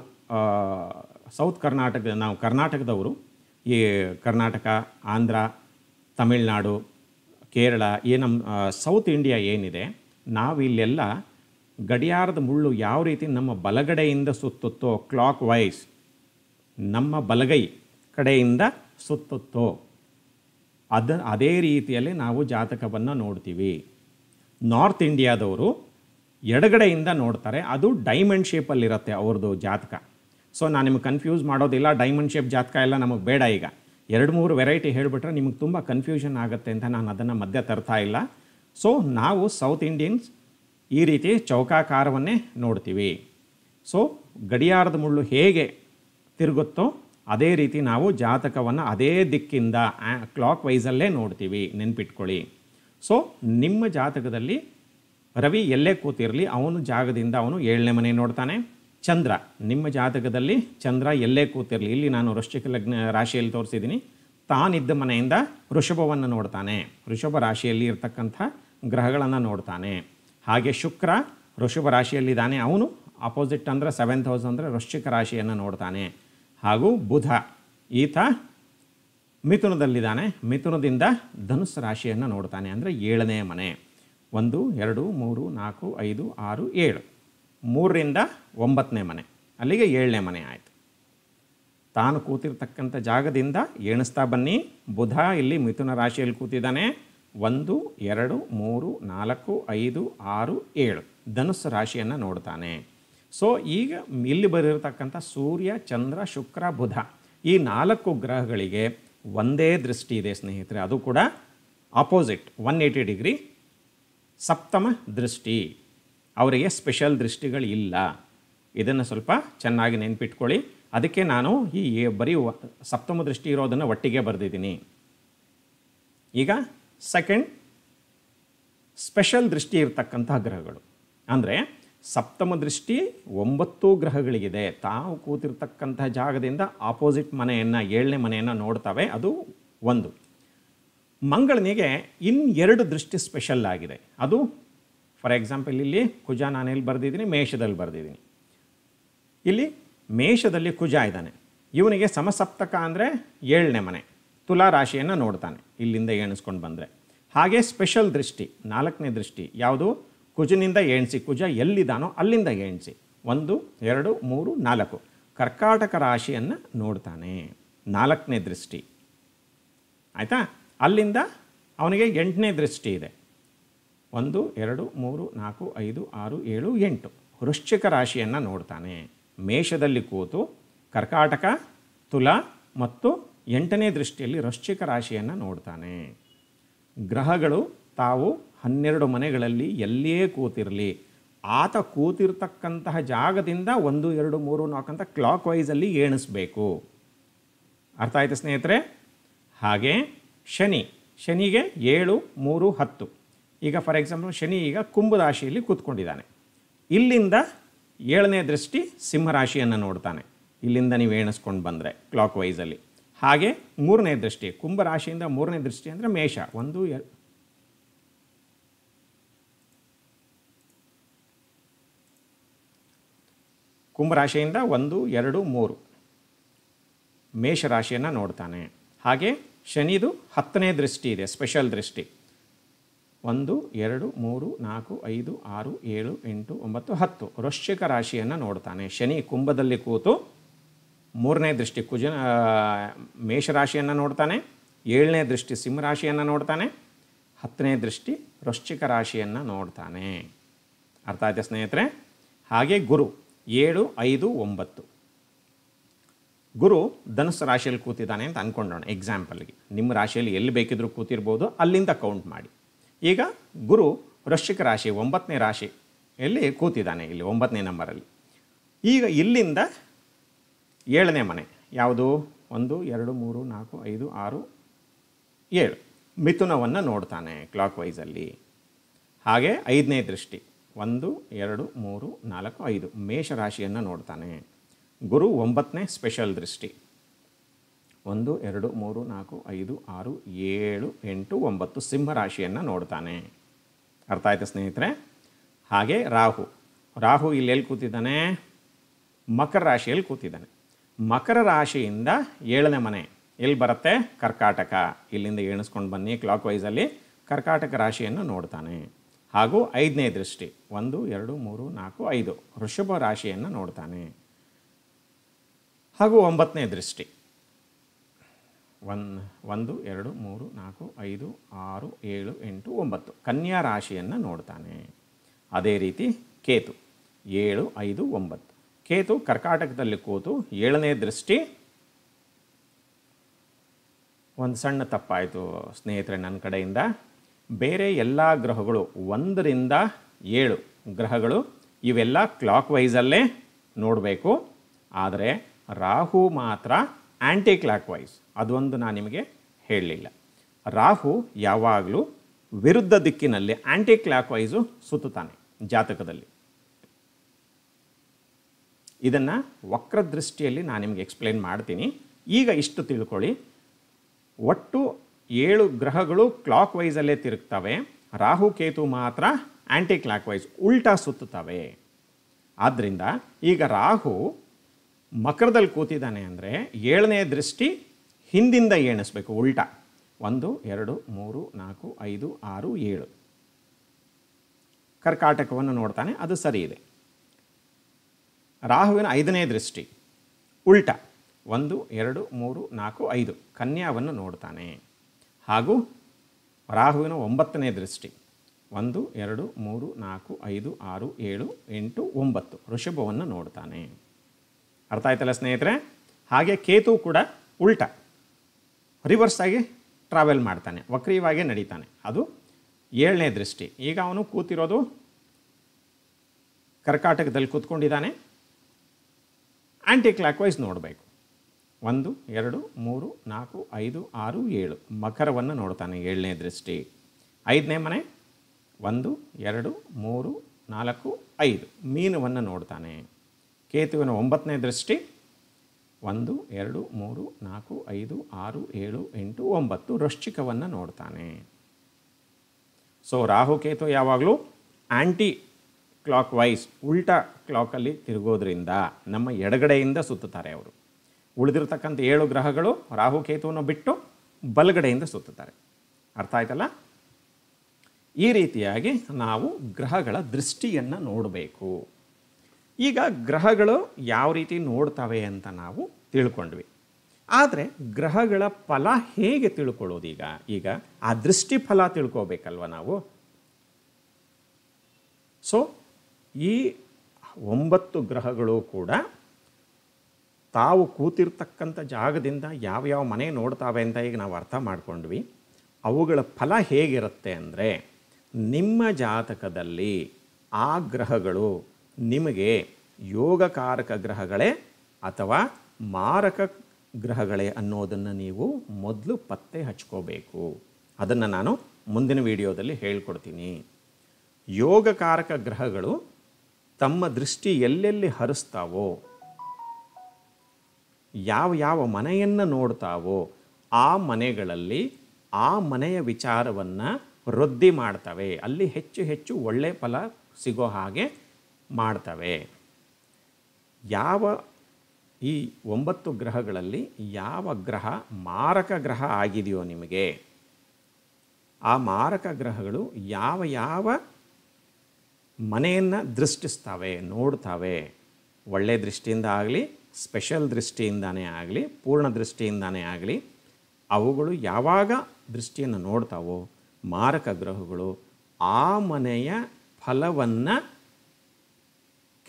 ಸೌತ್ ಕರ್ನಾಟಕ ನಾವು ಕರ್ನಾಟಕದವರು ಈ ಕರ್ನಾಟಕ ಆಂಧ್ರ ತಮಿಳುನಾಡು ಕೇರಳ ಏ ನಮ್ಮ ಸೌತ್ ಇಂಡಿಯಾ ಏನಿದೆ ನಾವಿಲ್ಲೆಲ್ಲ ಗಡಿಯಾರದ ಮುಳ್ಳು ಯಾವ ರೀತಿ ನಮ್ಮ ಬಲಗಡೆಯಿಂದ ಸುತ್ತುತ್ತೋ ಕ್ಲಾಕ್ ವೈಸ್ ನಮ್ಮ ಬಲಗೈ ಕಡೆಯಿಂದ ಸುತ್ತುತ್ತೋ ಅದ ಅದೇ ರೀತಿಯಲ್ಲಿ ನಾವು ಜಾತಕವನ್ನು ನೋಡ್ತೀವಿ ನಾರ್ತ್ ಇಂಡಿಯಾದವರು ಎಡಗಡೆಯಿಂದ ನೋಡ್ತಾರೆ ಅದು ಡೈಮಂಡ್ ಶೇಪಲ್ಲಿರುತ್ತೆ ಅವ್ರದ್ದು ಜಾತಕ ಸೊ ನಾನು ನಿಮಗೆ ಕನ್ಫ್ಯೂಸ್ ಮಾಡೋದಿಲ್ಲ ಡೈಮಂಡ್ ಶೇಪ್ ಜಾತಕ ಎಲ್ಲ ನಮಗೆ ಬೇಡ ಈಗ ಎರಡು ಮೂರು ವೆರೈಟಿ ಹೇಳಿಬಿಟ್ರೆ ನಿಮಗೆ ತುಂಬ ಕನ್ಫ್ಯೂಷನ್ ಆಗುತ್ತೆ ಅಂತ ನಾನು ಅದನ್ನು ಮಧ್ಯ ತರ್ತಾ ಇಲ್ಲ ಸೊ ನಾವು ಸೌತ್ ಇಂಡಿಯನ್ಸ್ ಈ ರೀತಿ ಚೌಕಾಕಾರವನ್ನೇ ನೋಡ್ತೀವಿ ಸೊ ಗಡಿಯಾರದ ಮುಳ್ಳು ಹೇಗೆ ತಿರುಗುತ್ತೋ ಅದೇ ರೀತಿ ನಾವು ಜಾತಕವನ್ನು ಅದೇ ದಿಕ್ಕಿಂದ ಕ್ಲಾಕ್ ವೈಸಲ್ಲೇ ನೋಡ್ತೀವಿ ನೆನ್ಪಿಟ್ಕೊಳ್ಳಿ ಸೊ ನಿಮ್ಮ ಜಾತಕದಲ್ಲಿ ರವಿ ಎಲ್ಲೇ ಕೂತಿರಲಿ ಅವನು ಜಾಗದಿಂದ ಅವನು ಏಳನೇ ಮನೆ ನೋಡ್ತಾನೆ ಚಂದ್ರ ನಿಮ್ಮ ಜಾತಕದಲ್ಲಿ ಚಂದ್ರ ಎಲ್ಲೇ ಕೂತಿರಲಿ ಇಲ್ಲಿ ನಾನು ವೃಶ್ಚಿಕ ಲಗ್ನ ರಾಶಿಯಲ್ಲಿ ತೋರಿಸಿದ್ದೀನಿ ತಾನಿದ್ದ ಮನೆಯಿಂದ ವೃಷಭವನ್ನು ನೋಡ್ತಾನೆ ವೃಷಭ ರಾಶಿಯಲ್ಲಿ ಇರತಕ್ಕಂಥ ಗ್ರಹಗಳನ್ನು ನೋಡ್ತಾನೆ ಹಾಗೆ ಶುಕ್ರ ವೃಷಭ ರಾಶಿಯಲ್ಲಿದ್ದಾನೆ ಅವನು ಅಪೋಸಿಟ್ ಅಂದರೆ ಸೆವೆಂತ್ ಹೌಸ್ ಅಂದರೆ ವೃಶ್ಚಿಕ ರಾಶಿಯನ್ನು ನೋಡ್ತಾನೆ ಹಾಗೂ ಬುಧ ಈತ ಮಿಥುನದಲ್ಲಿದ್ದಾನೆ ಮಿಥುನದಿಂದ ಧನುಸ್ ರಾಶಿಯನ್ನು ನೋಡ್ತಾನೆ ಅಂದರೆ ಏಳನೇ ಮನೆ ಒಂದು ಎರಡು ಮೂರು ನಾಲ್ಕು ಐದು ಆರು ಏಳು ಮೂರರಿಂದ ಒಂಬತ್ತನೇ ಮನೆ ಅಲ್ಲಿಗೆ ಏಳನೇ ಮನೆ ಆಯಿತು ತಾನು ಕೂತಿರ್ತಕ್ಕಂಥ ಜಾಗದಿಂದ ಎಣಿಸ್ತಾ ಬನ್ನಿ ಬುಧ ಇಲ್ಲಿ ಮಿಥುನ ರಾಶಿಯಲ್ಲಿ ಕೂತಿದ್ದಾನೆ ಒಂದು ಎರಡು ಮೂರು ನಾಲ್ಕು ಐದು ಆರು ಏಳು ಧನುಸ್ಸು ರಾಶಿಯನ್ನು ನೋಡ್ತಾನೆ ಸೊ ಈಗ ಇಲ್ಲಿ ಬರಿರತಕ್ಕಂಥ ಸೂರ್ಯ ಚಂದ್ರ ಶುಕ್ರ ಬುಧ ಈ ನಾಲ್ಕು ಗ್ರಹಗಳಿಗೆ ಒಂದೇ ದೃಷ್ಟಿ ಇದೆ ಸ್ನೇಹಿತರೆ ಅದು ಕೂಡ ಆಪೋಸಿಟ್ ಒನ್ ಏಯ್ಟಿ ಡಿಗ್ರಿ ಸಪ್ತಮ ದೃಷ್ಟಿ ಅವರಿಗೆ ಸ್ಪೆಷಲ್ ದೃಷ್ಟಿಗಳಿಲ್ಲ ಇದನ್ನು ಸ್ವಲ್ಪ ಚೆನ್ನಾಗಿ ನೆನ್ಪಿಟ್ಕೊಳ್ಳಿ ಅದಕ್ಕೆ ನಾನು ಈ ಬರೀ ಸಪ್ತಮ ದೃಷ್ಟಿ ಇರೋದನ್ನು ಒಟ್ಟಿಗೆ ಬರೆದಿದ್ದೀನಿ ಈಗ ಸೆಕೆಂಡ್ ಸ್ಪೆಷಲ್ ದೃಷ್ಟಿ ಇರತಕ್ಕಂತಹ ಗ್ರಹಗಳು ಅಂದರೆ ಸಪ್ತಮ ದೃಷ್ಟಿ ಒಂಬತ್ತು ಗ್ರಹಗಳಿಗಿದೆ ತಾವು ಕೂತಿರ್ತಕ್ಕಂಥ ಜಾಗದಿಂದ ಆಪೋಸಿಟ್ ಮನೆಯನ್ನು ಏಳನೇ ಮನೆಯನ್ನು ನೋಡ್ತವೆ ಅದು ಒಂದು ಮಂಗಳನಿಗೆ ಇನ್ನೆರಡು ದೃಷ್ಟಿ ಸ್ಪೆಷಲ್ ಆಗಿದೆ ಅದು ಫಾರ್ ಎಕ್ಸಾಂಪಲ್ ಇಲ್ಲಿ ಕುಜ ನಾನು ಎಲ್ಲಿ ಬರೆದಿದ್ದೀನಿ ಮೇಷದಲ್ಲಿ ಬರೆದಿದ್ದೀನಿ ಇಲ್ಲಿ ಮೇಷದಲ್ಲಿ ಕುಜ ಇದ್ದಾನೆ ಇವನಿಗೆ ಸಮಸಪ್ತಕ ಅಂದರೆ ಏಳನೇ ಮನೆ ತುಲಾ ರಾಶಿಯನ್ನು ನೋಡ್ತಾನೆ ಇಲ್ಲಿಂದ ಎಣಿಸ್ಕೊಂಡು ಬಂದರೆ ಹಾಗೆ ಸ್ಪೆಷಲ್ ದೃಷ್ಟಿ ನಾಲ್ಕನೇ ದೃಷ್ಟಿ ಯಾವುದು ಕುಜನಿಂದ ಎಣಿಸಿ ಕುಜ ಎಲ್ಲಿದ್ದಾನೋ ಅಲ್ಲಿಂದ ಎಣಿಸಿ ಒಂದು ಎರಡು ಮೂರು ನಾಲ್ಕು ಕರ್ಕಾಟಕ ರಾಶಿಯನ್ನು ನೋಡ್ತಾನೆ ನಾಲ್ಕನೇ ದೃಷ್ಟಿ ಆಯಿತಾ ಅಲ್ಲಿಂದ ಅವನಿಗೆ ಎಂಟನೇ ದೃಷ್ಟಿ ಇದೆ ಒಂದು ಎರಡು ಮೂರು ನಾಲ್ಕು ಐದು ಆರು ಏಳು ಎಂಟು ವೃಶ್ಚಿಕ ರಾಶಿಯನ್ನು ನೋಡ್ತಾನೆ ಮೇಷದಲ್ಲಿ ಕೂತು ಕರ್ಕಾಟಕ ತುಲ ಮತ್ತು ಎಂಟನೇ ದೃಷ್ಟಿಯಲ್ಲಿ ವೃಶ್ಚಿಕ ರಾಶಿಯನ್ನು ನೋಡ್ತಾನೆ ಗ್ರಹಗಳು ತಾವು ಹನ್ನೆರಡು ಮನೆಗಳಲ್ಲಿ ಎಲ್ಲಿಯೇ ಕೂತಿರಲಿ ಆತ ಕೂತಿರ್ತಕ್ಕಂತಹ ಜಾಗದಿಂದ ಒಂದು ಎರಡು ಮೂರು ನಾಲ್ಕು ಅಂತ ಕ್ಲಾಕ್ ವೈಸಲ್ಲಿ ಏಣಿಸ್ಬೇಕು ಅರ್ಥ ಆಯಿತು ಸ್ನೇಹಿತರೆ ಹಾಗೆ ಶನಿ ಶನಿಗೆ ಏಳು ಮೂರು ಹತ್ತು ಈಗ ಫಾರ್ ಎಕ್ಸಾಂಪಲ್ ಶನಿ ಈಗ ಕುಂಭರಾಶಿಯಲ್ಲಿ ಕೂತ್ಕೊಂಡಿದ್ದಾನೆ ಇಲ್ಲಿಂದ ಏಳನೇ ದೃಷ್ಟಿ ಸಿಂಹರಾಶಿಯನ್ನು ನೋಡ್ತಾನೆ ಇಲ್ಲಿಂದ ನೀವು ಎಣಿಸ್ಕೊಂಡು ಬಂದರೆ ಕ್ಲಾಕ್ ವೈಸಲ್ಲಿ ಹಾಗೆ ಮೂರನೇ ದೃಷ್ಟಿ ಕುಂಭರಾಶಿಯಿಂದ ಮೂರನೇ ದೃಷ್ಟಿ ಅಂದರೆ ಮೇಷ ಒಂದು ಎ ಕುಂಭರಾಶಿಯಿಂದ ಒಂದು ಎರಡು ಮೂರು ಮೇಷರಾಶಿಯನ್ನು ನೋಡ್ತಾನೆ ಹಾಗೆ ಶನಿದು ಹತ್ತನೇ ದೃಷ್ಟಿ ಇದೆ ಸ್ಪೆಷಲ್ ದೃಷ್ಟಿ ಒಂದು ಎರಡು ಮೂರು ನಾಲ್ಕು ಐದು ಆರು ಏಳು ಎಂಟು ಒಂಬತ್ತು ಹತ್ತು ವೃಶ್ಚಿಕ ರಾಶಿಯನ್ನು ನೋಡ್ತಾನೆ ಶನಿ ಕುಂಭದಲ್ಲಿ ಕೂತು ಮೂರನೇ ದೃಷ್ಟಿ ಕುಜನ ಮೇಷರಾಶಿಯನ್ನು ನೋಡ್ತಾನೆ ಏಳನೇ ದೃಷ್ಟಿ ಸಿಂಹರಾಶಿಯನ್ನು ನೋಡ್ತಾನೆ ಹತ್ತನೇ ದೃಷ್ಟಿ ವೃಶ್ಚಿಕ ರಾಶಿಯನ್ನು ನೋಡ್ತಾನೆ ಅರ್ಥ ಆಯ್ತಾ ಸ್ನೇಹಿತರೆ ಹಾಗೆ ಗುರು ಏಳು ಐದು ಒಂಬತ್ತು ಗುರು ಧನುಸ್ ರಾಶಿಯಲ್ಲಿ ಕೂತಿದ್ದಾನೆ ಅಂತ ಅಂದ್ಕೊಂಡೋಣ ಎಕ್ಸಾಂಪಲ್ಗೆ ನಿಮ್ಮ ರಾಶಿಯಲ್ಲಿ ಎಲ್ಲಿ ಬೇಕಿದ್ರೂ ಕೂತಿರ್ಬೋದು ಅಲ್ಲಿಂದ ಕೌಂಟ್ ಮಾಡಿ ಈಗ ಗುರು ವೃಶ್ಚಿಕ ರಾಶಿ ಒಂಬತ್ತನೇ ರಾಶಿಯಲ್ಲಿ ಕೂತಿದ್ದಾನೆ ಇಲ್ಲಿ ಒಂಬತ್ತನೇ ನಂಬರಲ್ಲಿ ಈಗ ಇಲ್ಲಿಂದ ಏಳನೇ ಮನೆ ಯಾವುದು ಒಂದು ಎರಡು ಮೂರು ನಾಲ್ಕು ಐದು ಆರು ಏಳು ಮಿಥುನವನ್ನು ನೋಡ್ತಾನೆ ಕ್ಲಾಕ್ ವೈಸಲ್ಲಿ ಹಾಗೆ ಐದನೇ ದೃಷ್ಟಿ ಒಂದು ಎರಡು ಮೂರು ನಾಲ್ಕು ಐದು ಮೇಷರಾಶಿಯನ್ನು ನೋಡ್ತಾನೆ ಗುರು ಒಂಬತ್ತನೇ ಸ್ಪೆಷಲ್ ದೃಷ್ಟಿ ಒಂದು ಎರಡು ಮೂರು ನಾಲ್ಕು ಐದು ಆರು ಏಳು ಎಂಟು ಒಂಬತ್ತು ಸಿಂಹರಾಶಿಯನ್ನು ನೋಡ್ತಾನೆ ಅರ್ಥ ಆಯ್ತಾ ಸ್ನೇಹಿತರೆ ಹಾಗೆ ರಾಹು ರಾಹು ಇಲ್ಲಿ ಎಲ್ಲಿ ಕೂತಿದ್ದಾನೆ ಮಕರ ರಾಶಿಯಲ್ಲಿ ಕೂತಿದ್ದಾನೆ ಮಕರ ರಾಶಿಯಿಂದ ಏಳನೇ ಮನೆ ಎಲ್ಲಿ ಬರುತ್ತೆ ಕರ್ಕಾಟಕ ಇಲ್ಲಿಂದ ಎಣಿಸ್ಕೊಂಡು ಬನ್ನಿ ಕ್ಲಾಕ್ ವೈಸಲ್ಲಿ ಕರ್ಕಾಟಕ ರಾಶಿಯನ್ನು ನೋಡ್ತಾನೆ ಹಾಗೂ ಐದನೇ ದೃಷ್ಟಿ ಒಂದು ಎರಡು ಮೂರು ನಾಲ್ಕು ಐದು ವೃಷಭ ರಾಶಿಯನ್ನು ನೋಡ್ತಾನೆ ಹಾಗೂ ಒಂಬತ್ತನೇ ದೃಷ್ಟಿ ಒನ್ ಒಂದು ಎರಡು ಮೂರು ನಾಲ್ಕು ಐದು ಆರು ಏಳು ಎಂಟು ಒಂಬತ್ತು ಕನ್ಯಾ ರಾಶಿಯನ್ನು ನೋಡ್ತಾನೆ ಅದೇ ರೀತಿ ಕೇತು ಏಳು ಐದು ಒಂಬತ್ತು ಕೇತು ಕರ್ಕಾಟಕದಲ್ಲಿ ಕೂತು ಏಳನೇ ದೃಷ್ಟಿ ಒಂದು ಸಣ್ಣ ತಪ್ಪಾಯಿತು ಸ್ನೇಹಿತರೆ ನನ್ನ ಕಡೆಯಿಂದ ಬೇರೆ ಎಲ್ಲ ಗ್ರಹಗಳು ಒಂದರಿಂದ ಏಳು ಗ್ರಹಗಳು ಇವೆಲ್ಲ ಕ್ಲಾಕ್ ವೈಸಲ್ಲೇ ನೋಡಬೇಕು ಆದರೆ ರಾಹು ಮಾತ್ರ ಆ್ಯಂಟಿ ಕ್ಲಾಕ್ ವೈಸ್ ಅದೊಂದು ನಾನು ನಿಮಗೆ ಹೇಳಲಿಲ್ಲ ರಾಹು ಯಾವಾಗಲೂ ವಿರುದ್ಧ ದಿಕ್ಕಿನಲ್ಲಿ ಆ್ಯಂಟಿ ಕ್ಲಾಕ್ ವೈಸು ಸುತ್ತುತ್ತಾನೆ ಜಾತಕದಲ್ಲಿ ಇದನ್ನು ವಕ್ರದೃಷ್ಟಿಯಲ್ಲಿ ನಾನು ನಿಮಗೆ ಎಕ್ಸ್ಪ್ಲೇನ್ ಮಾಡ್ತೀನಿ ಈಗ ಇಷ್ಟು ತಿಳ್ಕೊಳ್ಳಿ ಒಟ್ಟು ಏಳು ಗ್ರಹಗಳು ಕ್ಲಾಕ್ ವೈಸಲ್ಲೇ ತಿರುಗ್ತವೆ ರಾಹು ಕೇತು ಮಾತ್ರ ಆ್ಯಂಟಿ ಕ್ಲಾಕ್ ವೈಸ್ ಉಲ್ಟಾ ಸುತ್ತುತ್ತವೆ ಆದ್ದರಿಂದ ಈಗ ರಾಹು ಮಕರದಲ್ಲಿ ಕೂತಿದ್ದಾನೆ ಅಂದರೆ ಏಳನೇ ದೃಷ್ಟಿ ಹಿಂದಿಂದ ಎಣಿಸ್ಬೇಕು ಉಲ್ಟಾ ಒಂದು ಎರಡು ಮೂರು ನಾಲ್ಕು ಐದು ಆರು ಏಳು ಕರ್ಕಾಟಕವನ್ನು ನೋಡ್ತಾನೆ ಅದು ಸರಿ ಇದೆ ರಾಹುವಿನ ಐದನೇ ದೃಷ್ಟಿ ಉಲ್ಟ ಒಂದು ಎರಡು ಮೂರು ನಾಲ್ಕು ಐದು ಕನ್ಯಾವನ್ನು ನೋಡ್ತಾನೆ ಹಾಗೂ ರಾಹುವಿನ ಒಂಬತ್ತನೇ ದೃಷ್ಟಿ ಒಂದು ಎರಡು ಮೂರು ನಾಲ್ಕು ಐದು ಆರು ಏಳು ಎಂಟು ಒಂಬತ್ತು ಋಷಭವನ್ನು ನೋಡ್ತಾನೆ ಅರ್ಥ ಆಯ್ತಲ್ಲ ಸ್ನೇಹಿತರೆ ಹಾಗೆ ಕೇತು ಕೂಡ ಉಲ್ಟ ರಿವರ್ಸ್ ಆಗಿ ಟ್ರಾವೆಲ್ ಮಾಡ್ತಾನೆ ವಕ್ರೀಯವಾಗಿ ನಡೀತಾನೆ ಅದು ಏಳನೇ ದೃಷ್ಟಿ ಈಗ ಅವನು ಕೂತಿರೋದು ಕರ್ಕಾಟಕದಲ್ಲಿ ಕೂತ್ಕೊಂಡಿದ್ದಾನೆ ಆ್ಯಂಟಿ ಕ್ಲಾಕ್ ವೈಸ್ ನೋಡಬೇಕು ಒಂದು ಎರಡು ಮೂರು ನಾಲ್ಕು ಐದು ಆರು ಏಳು ಮಕರವನ್ನು ನೋಡ್ತಾನೆ ಏಳನೇ ದೃಷ್ಟಿ ಐದನೇ ಮನೆ ಒಂದು ಎರಡು ಮೂರು ನಾಲ್ಕು ಐದು ಮೀನವನ್ನು ನೋಡ್ತಾನೆ ಕೇತುವಿನ ಒಂಬತ್ತನೇ ದೃಷ್ಟಿ ಒಂದು ಎರಡು ಮೂರು ನಾಲ್ಕು ಐದು ಆರು ಏಳು ಎಂಟು ಒಂಬತ್ತು ವೃಶ್ಚಿಕವನ್ನು ನೋಡ್ತಾನೆ ಸೊ ರಾಹುಕೇತು ಯಾವಾಗಲೂ ಆ್ಯಂಟಿ ಕ್ಲಾಕ್ ವೈಸ್ ಉಲ್ಟಾ ಕ್ಲಾಕಲ್ಲಿ ತಿರುಗೋದ್ರಿಂದ ನಮ್ಮ ಎಡಗಡೆಯಿಂದ ಸುತ್ತುತ್ತಾರೆ ಅವರು ಉಳಿದಿರ್ತಕ್ಕಂಥ ಏಳು ಗ್ರಹಗಳು ರಾಹುಕೇತುವನ್ನು ಬಿಟ್ಟು ಬಲಗಡೆಯಿಂದ ಸುತ್ತುತ್ತಾರೆ ಅರ್ಥ ಆಯ್ತಲ್ಲ ಈ ರೀತಿಯಾಗಿ ನಾವು ಗ್ರಹಗಳ ದೃಷ್ಟಿಯನ್ನು ನೋಡಬೇಕು ಈಗ ಗ್ರಹಗಳು ಯಾವ ರೀತಿ ನೋಡ್ತವೆ ಅಂತ ನಾವು ತಿಳ್ಕೊಂಡ್ವಿ ಆದರೆ ಗ್ರಹಗಳ ಫಲ ಹೇಗೆ ತಿಳ್ಕೊಳ್ಳೋದೀಗ ಈಗ ಆ ದೃಷ್ಟಿ ಫಲ ತಿಳ್ಕೋಬೇಕಲ್ವ ನಾವು ಸೊ ಈ ಒಂಬತ್ತು ಗ್ರಹಗಳು ಕೂಡ ತಾವು ಕೂತಿರ್ತಕ್ಕಂಥ ಜಾಗದಿಂದ ಯಾವ್ಯಾವ ಮನೆ ನೋಡ್ತಾವೆ ಅಂತ ಈಗ ನಾವು ಅರ್ಥ ಮಾಡ್ಕೊಂಡ್ವಿ ಅವುಗಳ ಫಲ ಹೇಗಿರುತ್ತೆ ಅಂದರೆ ನಿಮ್ಮ ಜಾತಕದಲ್ಲಿ ಆ ಗ್ರಹಗಳು ನಿಮಗೆ ಯೋಗಕಾರಕ ಗ್ರಹಗಳೇ ಅಥವಾ ಮಾರಕ ಗ್ರಹಗಳೇ ಅನ್ನೋದನ್ನು ನೀವು ಮೊದಲು ಪತ್ತೆ ಹಚ್ಕೋಬೇಕು ಅದನ್ನು ನಾನು ಮುಂದಿನ ವಿಡಿಯೋದಲ್ಲಿ ಹೇಳ್ಕೊಡ್ತೀನಿ ಯೋಗಕಾರಕ ಗ್ರಹಗಳು ತಮ್ಮ ದೃಷ್ಟಿ ಎಲ್ಲೆಲ್ಲಿ ಹರಿಸ್ತಾವೋ ಯಾವ ಯಾವ ಮನೆಯನ್ನು ನೋಡ್ತಾವೋ ಆ ಮನೆಗಳಲ್ಲಿ ಆ ಮನೆಯ ವಿಚಾರವನ್ನು ವೃದ್ಧಿ ಮಾಡ್ತವೆ ಅಲ್ಲಿ ಹೆಚ್ಚು ಹೆಚ್ಚು ಒಳ್ಳೆಯ ಫಲ ಸಿಗೋ ಹಾಗೆ ಮಾಡ್ತವೆ ಯಾವ ಈ ಒಂಬತ್ತು ಗ್ರಹಗಳಲ್ಲಿ ಯಾವ ಗ್ರಹ ಮಾರಕ ಗ್ರಹ ಆಗಿದೆಯೋ ನಿಮಗೆ ಆ ಮಾರಕ ಗ್ರಹಗಳು ಯಾವ ಯಾವ ಮನೆಯನ್ನು ದೃಷ್ಟಿಸ್ತವೆ ನೋಡ್ತವೆ ಒಳ್ಳೆ ದೃಷ್ಟಿಯಿಂದ ಆಗಲಿ ಸ್ಪೆಷಲ್ ದೃಷ್ಟಿಯಿಂದನೇ ಆಗಲಿ ಪೂರ್ಣ ದೃಷ್ಟಿಯಿಂದನೇ ಆಗಲಿ ಅವುಗಳು ಯಾವಾಗ ದೃಷ್ಟಿಯನ್ನು ನೋಡ್ತಾವೋ ಮಾರಕ ಗ್ರಹಗಳು ಆ ಮನೆಯ ಫಲವನ್ನು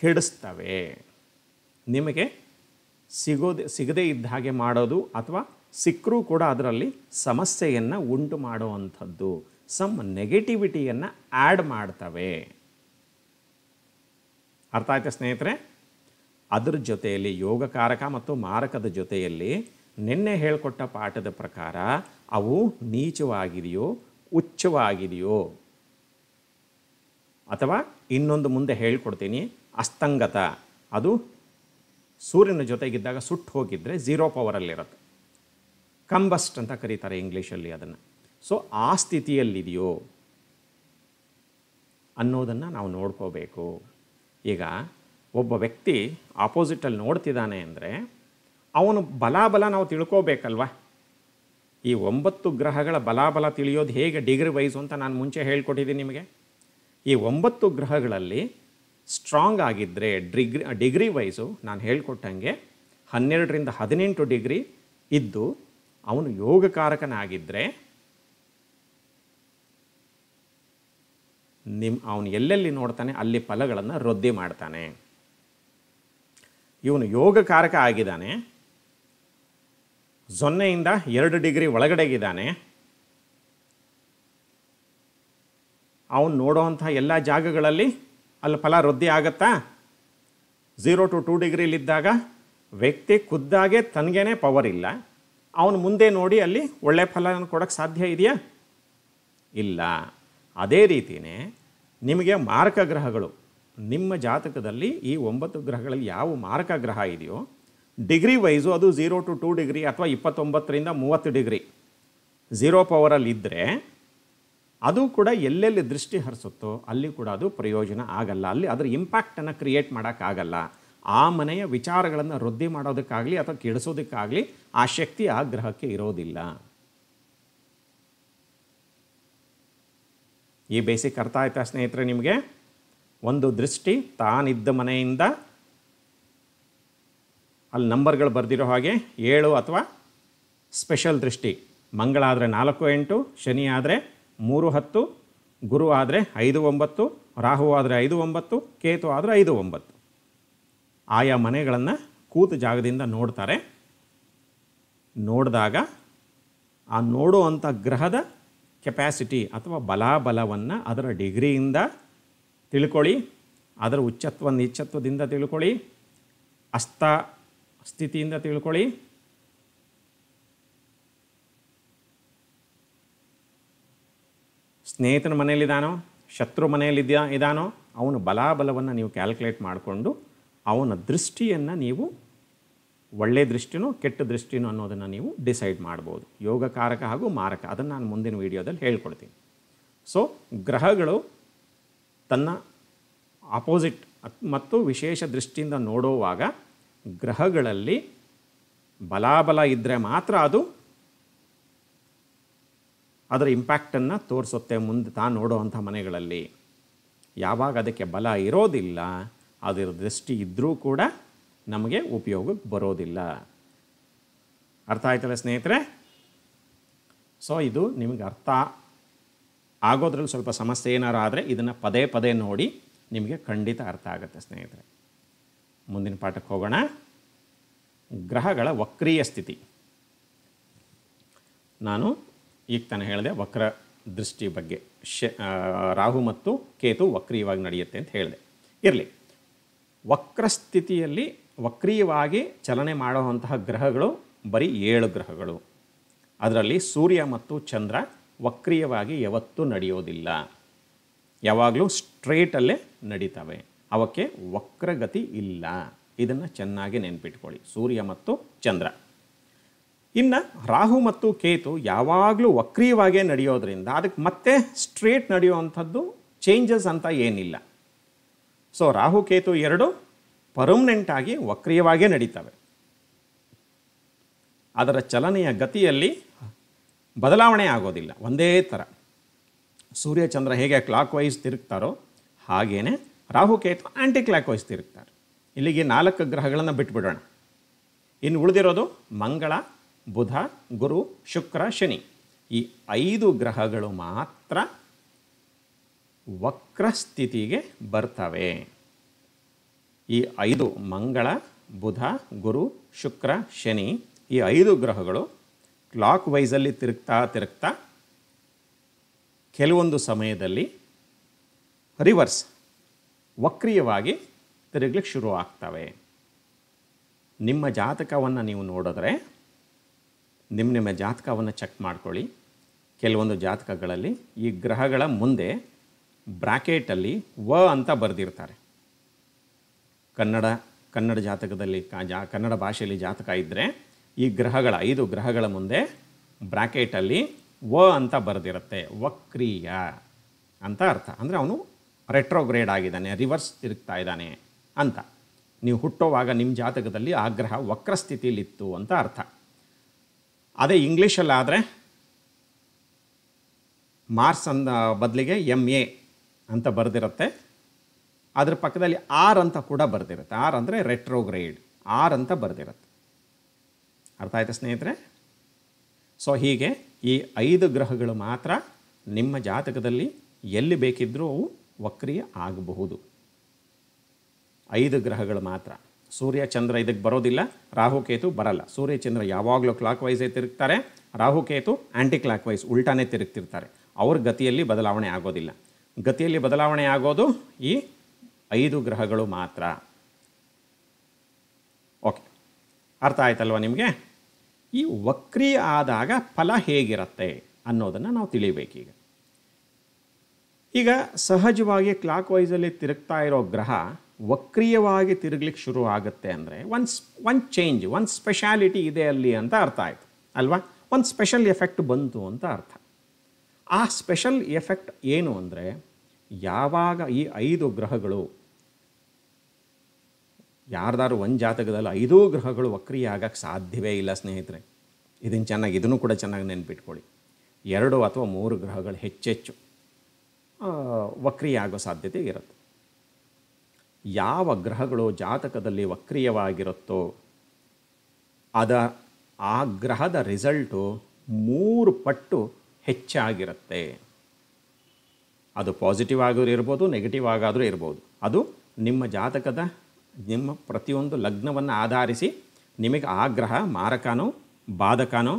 ಕೆಡಿಸ್ತವೆ ನಿಮಗೆ ಸಿಗೋದೆ ಸಿಗದೇ ಇದ್ದ ಹಾಗೆ ಮಾಡೋದು ಅಥವಾ ಸಿಕ್ಕರೂ ಕೂಡ ಅದರಲ್ಲಿ ಸಮಸ್ಯೆಯನ್ನು ಉಂಟು ಮಾಡುವಂಥದ್ದು ಸಮ್ ನೆಗೆಟಿವಿಟಿಯನ್ನು ಆ್ಯಡ್ ಮಾಡ್ತವೆ ಅರ್ಥ ಆಯ್ತಾ ಸ್ನೇಹಿತರೆ ಅದರ ಜೊತೆಯಲ್ಲಿ ಯೋಗಕಾರಕ ಮತ್ತು ಮಾರಕದ ಜೊತೆಯಲ್ಲಿ ನಿನ್ನೆ ಹೇಳಿಕೊಟ್ಟ ಪಾಠದ ಪ್ರಕಾರ ಅವು ನೀಚವಾಗಿದೆಯೋ ಉಚ್ಚವಾಗಿದೆಯೋ ಅಥವಾ ಇನ್ನೊಂದು ಮುಂದೆ ಹೇಳ್ಕೊಡ್ತೀನಿ ಅಸ್ತಂಗತ ಅದು ಸೂರ್ಯನ ಜೊತೆಗಿದ್ದಾಗ ಸುಟ್ಟು ಹೋಗಿದ್ದರೆ ಝೀರೋ ಪವರಲ್ಲಿರುತ್ತೆ ಕಂಬಸ್ಟ್ ಅಂತ ಕರೀತಾರೆ ಇಂಗ್ಲೀಷಲ್ಲಿ ಅದನ್ನು ಸೊ ಆ ಸ್ಥಿತಿಯಲ್ಲಿದೆಯೋ ಅನ್ನೋದನ್ನು ನಾವು ನೋಡ್ಕೋಬೇಕು ಈಗ ಒಬ್ಬ ವ್ಯಕ್ತಿ ಆಪೋಸಿಟಲ್ಲಿ ನೋಡ್ತಿದ್ದಾನೆ ಅಂದರೆ ಅವನು ಬಲಾಬಲ ನಾವು ತಿಳ್ಕೋಬೇಕಲ್ವ ಈ ಒಂಬತ್ತು ಗ್ರಹಗಳ ಬಲಾಬಲ ತಿಳಿಯೋದು ಹೇಗೆ ಡಿಗ್ರಿ ವೈಸು ಅಂತ ನಾನು ಮುಂಚೆ ಹೇಳ್ಕೊಟ್ಟಿದ್ದೀನಿ ನಿಮಗೆ ಈ ಒಂಬತ್ತು ಗ್ರಹಗಳಲ್ಲಿ ಸ್ಟ್ರಾಂಗ್ ಆಗಿದ್ದರೆ ಡಿಗ್ರಿ ಡಿಗ್ರಿ ವೈಸು ನಾನು ಹೇಳ್ಕೊಟ್ಟಂಗೆ ಹನ್ನೆರಡರಿಂದ ಹದಿನೆಂಟು ಡಿಗ್ರಿ ಇದ್ದು ಅವನು ಯೋಗಕಾರಕನಾಗಿದ್ದರೆ ನಿಮ್ಮ ಅವನು ಎಲ್ಲೆಲ್ಲಿ ನೋಡ್ತಾನೆ ಅಲ್ಲಿ ಫಲಗಳನ್ನು ರೊದ್ದಿ ಮಾಡ್ತಾನೆ ಇವನು ಯೋಗಕಾರಕ ಆಗಿದ್ದಾನೆ ಸೊನ್ನೆಯಿಂದ ಎರಡು ಡಿಗ್ರಿ ಒಳಗಡೆಗಿದ್ದಾನೆ ಅವನು ನೋಡುವಂಥ ಎಲ್ಲ ಜಾಗಗಳಲ್ಲಿ ಅಲ್ಲಿ ಫಲ ವೃದ್ಧಿ ಆಗತ್ತಾ ಝೀರೋ ಟು ಟೂ ಡಿಗ್ರಿಲಿದ್ದಾಗ ವ್ಯಕ್ತಿ ಖುದ್ದಾಗೆ ತನಗೇನೆ ಪವರ್ ಇಲ್ಲ ಅವನು ಮುಂದೆ ನೋಡಿ ಅಲ್ಲಿ ಒಳ್ಳೆ ಫಲನ ಕೊಡೋಕ್ಕೆ ಸಾಧ್ಯ ಇದೆಯಾ ಇಲ್ಲ ಅದೇ ರೀತಿಯೇ ನಿಮಗೆ ಮಾರಕ ಗ್ರಹಗಳು ನಿಮ್ಮ ಜಾತಕದಲ್ಲಿ ಈ ಒಂಬತ್ತು ಗ್ರಹಗಳಲ್ಲಿ ಯಾವ ಮಾರಕ ಗ್ರಹ ಇದೆಯೋ ಡಿಗ್ರಿ ವೈಸು ಅದು ಝೀರೋ ಟು ಟೂ ಡಿಗ್ರಿ ಅಥವಾ ಇಪ್ಪತ್ತೊಂಬತ್ತರಿಂದ ಮೂವತ್ತು ಡಿಗ್ರಿ ಝೀರೋ ಪವರಲ್ಲಿ ಇದ್ದರೆ ಅದು ಕೂಡ ಎಲ್ಲೆಲ್ಲಿ ದೃಷ್ಟಿ ಹರಿಸುತ್ತೋ ಅಲ್ಲಿ ಕೂಡ ಅದು ಪ್ರಯೋಜನ ಆಗಲ್ಲ ಅಲ್ಲಿ ಅದರ ಇಂಪ್ಯಾಕ್ಟನ್ನು ಕ್ರಿಯೇಟ್ ಮಾಡೋಕ್ಕಾಗಲ್ಲ ಆ ಮನೆಯ ವಿಚಾರಗಳನ್ನು ವೃದ್ಧಿ ಮಾಡೋದಕ್ಕಾಗಲಿ ಅಥವಾ ಕೆಡಿಸೋದಕ್ಕಾಗಲಿ ಆ ಶಕ್ತಿ ಆ ಗ್ರಹಕ್ಕೆ ಇರೋದಿಲ್ಲ ಈ ಬೇಸಿಕ್ ಅರ್ಥ ಆಯ್ತಾ ಸ್ನೇಹಿತರೆ ನಿಮಗೆ ಒಂದು ದೃಷ್ಟಿ ತಾನಿದ್ದ ಮನೆಯಿಂದ ಅಲ್ಲಿ ನಂಬರ್ಗಳು ಬರೆದಿರೋ ಹಾಗೆ ಏಳು ಅಥವಾ ಸ್ಪೆಷಲ್ ದೃಷ್ಟಿ ಮಂಗಳಾದರೆ ನಾಲ್ಕು ಎಂಟು ಶನಿ ಆದರೆ ಮೂರು ಹತ್ತು ಗುರು ಆದರೆ ಐದು ಒಂಬತ್ತು ರಾಹು ಆದರೆ ಐದು ಒಂಬತ್ತು ಕೇತು ಆದರೆ ಐದು ಒಂಬತ್ತು ಆಯಾ ಮನೆಗಳನ್ನು ಕೂತು ಜಾಗದಿಂದ ನೋಡ್ತಾರೆ ನೋಡಿದಾಗ ಆ ನೋಡುವಂಥ ಗ್ರಹದ ಕೆಪ್ಯಾಸಿಟಿ ಅಥವಾ ಬಲಾಬಲವನ್ನು ಅದರ ಡಿಗ್ರಿಯಿಂದ ತಿಳ್ಕೊಳ್ಳಿ ಅದರ ಉಚ್ಚತ್ವ ನಿಚ್ಚತ್ವದಿಂದ ತಿಳ್ಕೊಳ್ಳಿ ಅಸ್ತ ಸ್ಥಿತಿಯಿಂದ ತಿಳ್ಕೊಳ್ಳಿ ಸ್ನೇಹಿತನ ಮನೆಯಲ್ಲಿದ್ದಾನೋ ಶತ್ರು ಮನೆಯಲ್ಲಿದ್ಯಾ ಇದಾನೋ ಅವನ ಬಲಾಬಲವನ್ನು ನೀವು ಕ್ಯಾಲ್ಕುಲೇಟ್ ಮಾಡಿಕೊಂಡು ಅವನ ದೃಷ್ಟಿಯನ್ನು ನೀವು ಒಳ್ಳೆಯ ದೃಷ್ಟಿನೋ ಕೆಟ್ಟ ದೃಷ್ಟಿನೋ ಅನ್ನೋದನ್ನು ನೀವು ಡಿಸೈಡ್ ಮಾಡ್ಬೋದು ಯೋಗಕಾರಕ ಹಾಗೂ ಮಾರಕ ಅದನ್ನು ನಾನು ಮುಂದಿನ ವೀಡಿಯೋದಲ್ಲಿ ಹೇಳ್ಕೊಡ್ತೀನಿ ಸೊ ಗ್ರಹಗಳು ತನ್ನ ಆಪೋಸಿಟ್ ಮತ್ತು ವಿಶೇಷ ದೃಷ್ಟಿಯಿಂದ ನೋಡುವಾಗ ಗ್ರಹಗಳಲ್ಲಿ ಬಲಾಬಲ ಇದ್ದರೆ ಮಾತ್ರ ಅದು ಅದರ ಇಂಪ್ಯಾಕ್ಟನ್ನು ತೋರಿಸುತ್ತೆ ಮುಂದೆ ತಾನು ನೋಡುವಂಥ ಮನೆಗಳಲ್ಲಿ ಯಾವಾಗ ಅದಕ್ಕೆ ಬಲ ಇರೋದಿಲ್ಲ ಅದರ ದೃಷ್ಟಿ ಇದ್ದರೂ ಕೂಡ ನಮಗೆ ಉಪಯೋಗಕ್ಕೆ ಬರೋದಿಲ್ಲ ಅರ್ಥ ಆಯ್ತಲ್ಲ ಸ್ನೇಹಿತರೆ ಸೊ ಇದು ನಿಮಗೆ ಅರ್ಥ ಆಗೋದ್ರಲ್ಲಿ ಸ್ವಲ್ಪ ಸಮಸ್ಯೆ ಏನಾರು ಆದರೆ ಇದನ್ನು ಪದೇ ಪದೇ ನೋಡಿ ನಿಮಗೆ ಖಂಡಿತ ಅರ್ಥ ಆಗುತ್ತೆ ಸ್ನೇಹಿತರೆ ಮುಂದಿನ ಪಾಠಕ್ಕೆ ಹೋಗೋಣ ಗ್ರಹಗಳ ವಕ್ರೀಯ ಸ್ಥಿತಿ ನಾನು ಈಗ ತಾನು ಹೇಳಿದೆ ವಕ್ರ ದೃಷ್ಟಿ ಬಗ್ಗೆ ಶ ರಾಹು ಮತ್ತು ಕೇತು ವಕ್ರೀಯವಾಗಿ ನಡೆಯುತ್ತೆ ಅಂತ ಹೇಳಿದೆ ಇರಲಿ ವಕ್ರಸ್ಥಿತಿಯಲ್ಲಿ ವಕ್ರೀಯವಾಗಿ ಚಲನೆ ಮಾಡುವಂತಹ ಗ್ರಹಗಳು ಬರೀ ಏಳು ಗ್ರಹಗಳು ಅದರಲ್ಲಿ ಸೂರ್ಯ ಮತ್ತು ಚಂದ್ರ ವಕ್ರೀಯವಾಗಿ ಯಾವತ್ತೂ ನಡೆಯೋದಿಲ್ಲ ಯಾವಾಗಲೂ ಸ್ಟ್ರೇಟಲ್ಲೇ ನಡೀತವೆ ಅವಕ್ಕೆ ವಕ್ರಗತಿ ಇಲ್ಲ ಇದನ್ನು ಚೆನ್ನಾಗಿ ನೆನ್ಪಿಟ್ಕೊಳ್ಳಿ ಸೂರ್ಯ ಮತ್ತು ಚಂದ್ರ ಇನ್ನು ರಾಹು ಮತ್ತು ಕೇತು ಯಾವಾಗಲೂ ವಕ್ರೀಯವಾಗೇ ನಡೆಯೋದ್ರಿಂದ ಅದಕ್ಕೆ ಮತ್ತೆ ಸ್ಟ್ರೇಟ್ ನಡೆಯುವಂಥದ್ದು ಚೇಂಜಸ್ ಅಂತ ಏನಿಲ್ಲ ಸೊ ರಾಹು ಕೇತು ಎರಡು ಪರ್ಮನೆಂಟಾಗಿ ವಕ್ರೀಯವಾಗೇ ನಡೀತವೆ ಅದರ ಚಲನೆಯ ಗತಿಯಲ್ಲಿ ಬದಲಾವಣೆ ಆಗೋದಿಲ್ಲ ಒಂದೇ ಥರ ಸೂರ್ಯ ಚಂದ್ರ ಹೇಗೆ ಕ್ಲಾಕ್ ವೈಸ್ ತಿರುಗ್ತಾರೋ ಹಾಗೇ ರಾಹುಕೇತು ಆ್ಯಂಟಿ ಕ್ಲಾಕ್ ವೈಸ್ ತಿರುಗ್ತಾರೆ ಇಲ್ಲಿಗೆ ನಾಲ್ಕು ಗ್ರಹಗಳನ್ನು ಬಿಟ್ಬಿಡೋಣ ಇನ್ನು ಉಳಿದಿರೋದು ಮಂಗಳ ಬುಧ ಗುರು ಶುಕ್ರ ಶನಿ ಈ ಐದು ಗ್ರಹಗಳು ಮಾತ್ರ ವಕ್ರಸ್ಥಿತಿಗೆ ಬರ್ತವೆ ಈ ಐದು ಮಂಗಳ ಬುಧ ಗುರು ಶುಕ್ರ ಶನಿ ಈ ಐದು ಗ್ರಹಗಳು ಕ್ಲಾಕ್ ವೈಸಲ್ಲಿ ತಿರುಗ್ತಾ ತಿರುಗ್ತಾ ಕೆಲವೊಂದು ಸಮಯದಲ್ಲಿ ರಿವರ್ಸ್ ವಕ್ರೀಯವಾಗಿ ತಿರುಗ್ಲಿಕ್ಕೆ ಶುರು ಆಗ್ತವೆ ನಿಮ್ಮ ಜಾತಕವನ್ನು ನೀವು ನೋಡಿದ್ರೆ ನಿಮ್ಮ ನಿಮ್ಮ ಜಾತಕವನ್ನು ಚೆಕ್ ಮಾಡ್ಕೊಳ್ಳಿ ಕೆಲವೊಂದು ಜಾತಕಗಳಲ್ಲಿ ಈ ಗ್ರಹಗಳ ಮುಂದೆ ಬ್ರಾಕೆಟಲ್ಲಿ ವ ಅಂತ ಬರೆದಿರ್ತಾರೆ ಕನ್ನಡ ಕನ್ನಡ ಜಾತಕದಲ್ಲಿ ಜಾ ಕನ್ನಡ ಭಾಷೆಯಲ್ಲಿ ಜಾತಕ ಇದ್ದರೆ ಈ ಗ್ರಹಗಳ ಐದು ಗ್ರಹಗಳ ಮುಂದೆ ಬ್ರಾಕೆಟಲ್ಲಿ ವ ಅಂತ ಬರೆದಿರುತ್ತೆ ವಕ್ರಿಯ ಅಂತ ಅರ್ಥ ಅಂದರೆ ಅವನು ರೆಟ್ರೋಗ್ರೇಡ್ ಆಗಿದ್ದಾನೆ ರಿವರ್ಸ್ ತಿರುಗ್ತಾ ಇದ್ದಾನೆ ಅಂತ ನೀವು ಹುಟ್ಟೋವಾಗ ನಿಮ್ಮ ಜಾತಕದಲ್ಲಿ ಆ ಗ್ರಹ ವಕ್ರಸ್ಥಿತಿಲಿತ್ತು ಅಂತ ಅರ್ಥ ಅದೇ ಇಂಗ್ಲೀಷಲ್ಲಾದರೆ ಮಾರ್ಸ್ ಅಂದ ಬದಲಿಗೆ ಎಮ್ ಎ ಅಂತ ಬರೆದಿರುತ್ತೆ ಅದ್ರ ಪಕ್ಕದಲ್ಲಿ ಆರ್ ಅಂತ ಕೂಡ ಬರೆದಿರುತ್ತೆ ಆರ್ ಅಂದರೆ ರೆಟ್ರೋಗ್ರೇಡ್ ಆರ್ ಅಂತ ಬರೆದಿರುತ್ತೆ ಅರ್ಥ ಆಯ್ತಾ ಸ್ನೇಹಿತರೆ ಸೊ ಹೀಗೆ ಈ ಐದು ಗ್ರಹಗಳು ಮಾತ್ರ ನಿಮ್ಮ ಜಾತಕದಲ್ಲಿ ಎಲ್ಲಿ ಬೇಕಿದ್ದರೂ ಅವು ವಕ್ರಿಯ ಆಗಬಹುದು ಐದು ಗ್ರಹಗಳು ಮಾತ್ರ ಸೂರ್ಯ ಚಂದ್ರ ಇದಕ್ಕೆ ಬರೋದಿಲ್ಲ ರಾಹುಕೇತು ಬರಲ್ಲ ಸೂರ್ಯ ಚಂದ್ರ ಯಾವಾಗಲೂ ಕ್ಲಾಕ್ ವೈಸೇ ತಿರುಗ್ತಾರೆ ರಾಹುಕೇತು ಆ್ಯಂಟಿ ಕ್ಲಾಕ್ ವೈಸ್ ಉಲ್ಟಾನೇ ತಿರುಗ್ತಿರ್ತಾರೆ ಅವ್ರ ಗತಿಯಲ್ಲಿ ಬದಲಾವಣೆ ಆಗೋದಿಲ್ಲ ಗತಿಯಲ್ಲಿ ಬದಲಾವಣೆ ಆಗೋದು ಈ ಐದು ಗ್ರಹಗಳು ಮಾತ್ರ ಓಕೆ ಅರ್ಥ ಆಯ್ತಲ್ವ ನಿಮಗೆ ಈ ವಕ್ರಿ ಆದಾಗ ಫಲ ಹೇಗಿರುತ್ತೆ ಅನ್ನೋದನ್ನು ನಾವು ತಿಳಿಬೇಕೀಗ ಈಗ ಸಹಜವಾಗಿ ಕ್ಲಾಕ್ ವೈಸಲ್ಲಿ ತಿರುಗ್ತಾ ಇರೋ ಗ್ರಹ ವಕ್ರೀಯವಾಗಿ ತಿರುಗ್ಲಿಕ್ಕೆ ಶುರು ಆಗುತ್ತೆ ಅಂದರೆ ಒಂದು ಒಂದು ಚೇಂಜ್ ಒಂದು ಸ್ಪೆಷಾಲಿಟಿ ಇದೆ ಅಲ್ಲಿ ಅಂತ ಅರ್ಥ ಆಯಿತು ಅಲ್ವಾ ಒಂದು ಸ್ಪೆಷಲ್ ಎಫೆಕ್ಟ್ ಬಂತು ಅಂತ ಅರ್ಥ ಆ ಸ್ಪೆಷಲ್ ಎಫೆಕ್ಟ್ ಏನು ಅಂದರೆ ಯಾವಾಗ ಈ ಐದು ಗ್ರಹಗಳು ಯಾರ್ದಾರು ಒಂದು ಜಾತಕದಲ್ಲಿ ಐದೂ ಗ್ರಹಗಳು ವಕ್ರಿಯ ಆಗೋಕ್ಕೆ ಸಾಧ್ಯವೇ ಇಲ್ಲ ಸ್ನೇಹಿತರೆ ಇದನ್ನು ಚೆನ್ನಾಗಿ ಇದನ್ನು ಕೂಡ ಚೆನ್ನಾಗಿ ನೆನ್ಪಿಟ್ಕೊಳ್ಳಿ ಎರಡು ಅಥವಾ ಮೂರು ಗ್ರಹಗಳು ಹೆಚ್ಚೆಚ್ಚು ವಕ್ರಿಯ ಆಗೋ ಸಾಧ್ಯತೆ ಇರುತ್ತೆ ಯಾವ ಗ್ರಹಗಳು ಜಾತಕದಲ್ಲಿ ವಕ್ರಿಯವಾಗಿರುತ್ತೋ ಅದ ಆ ಗ್ರಹದ ರಿಸಲ್ಟು ಮೂರು ಪಟ್ಟು ಹೆಚ್ಚಾಗಿರುತ್ತೆ ಅದು ಪಾಸಿಟಿವ್ ಆದರೂ ಇರ್ಬೋದು ನೆಗೆಟಿವ್ ಆಗಾದರೂ ಇರ್ಬೋದು ಅದು ನಿಮ್ಮ ಜಾತಕದ ನಿಮ್ಮ ಪ್ರತಿಯೊಂದು ಲಗ್ನವನ್ನು ಆಧರಿಸಿ ನಿಮಗೆ ಆ ಗ್ರಹ ಮಾರಕನೋ ಬಾಧಕನೋ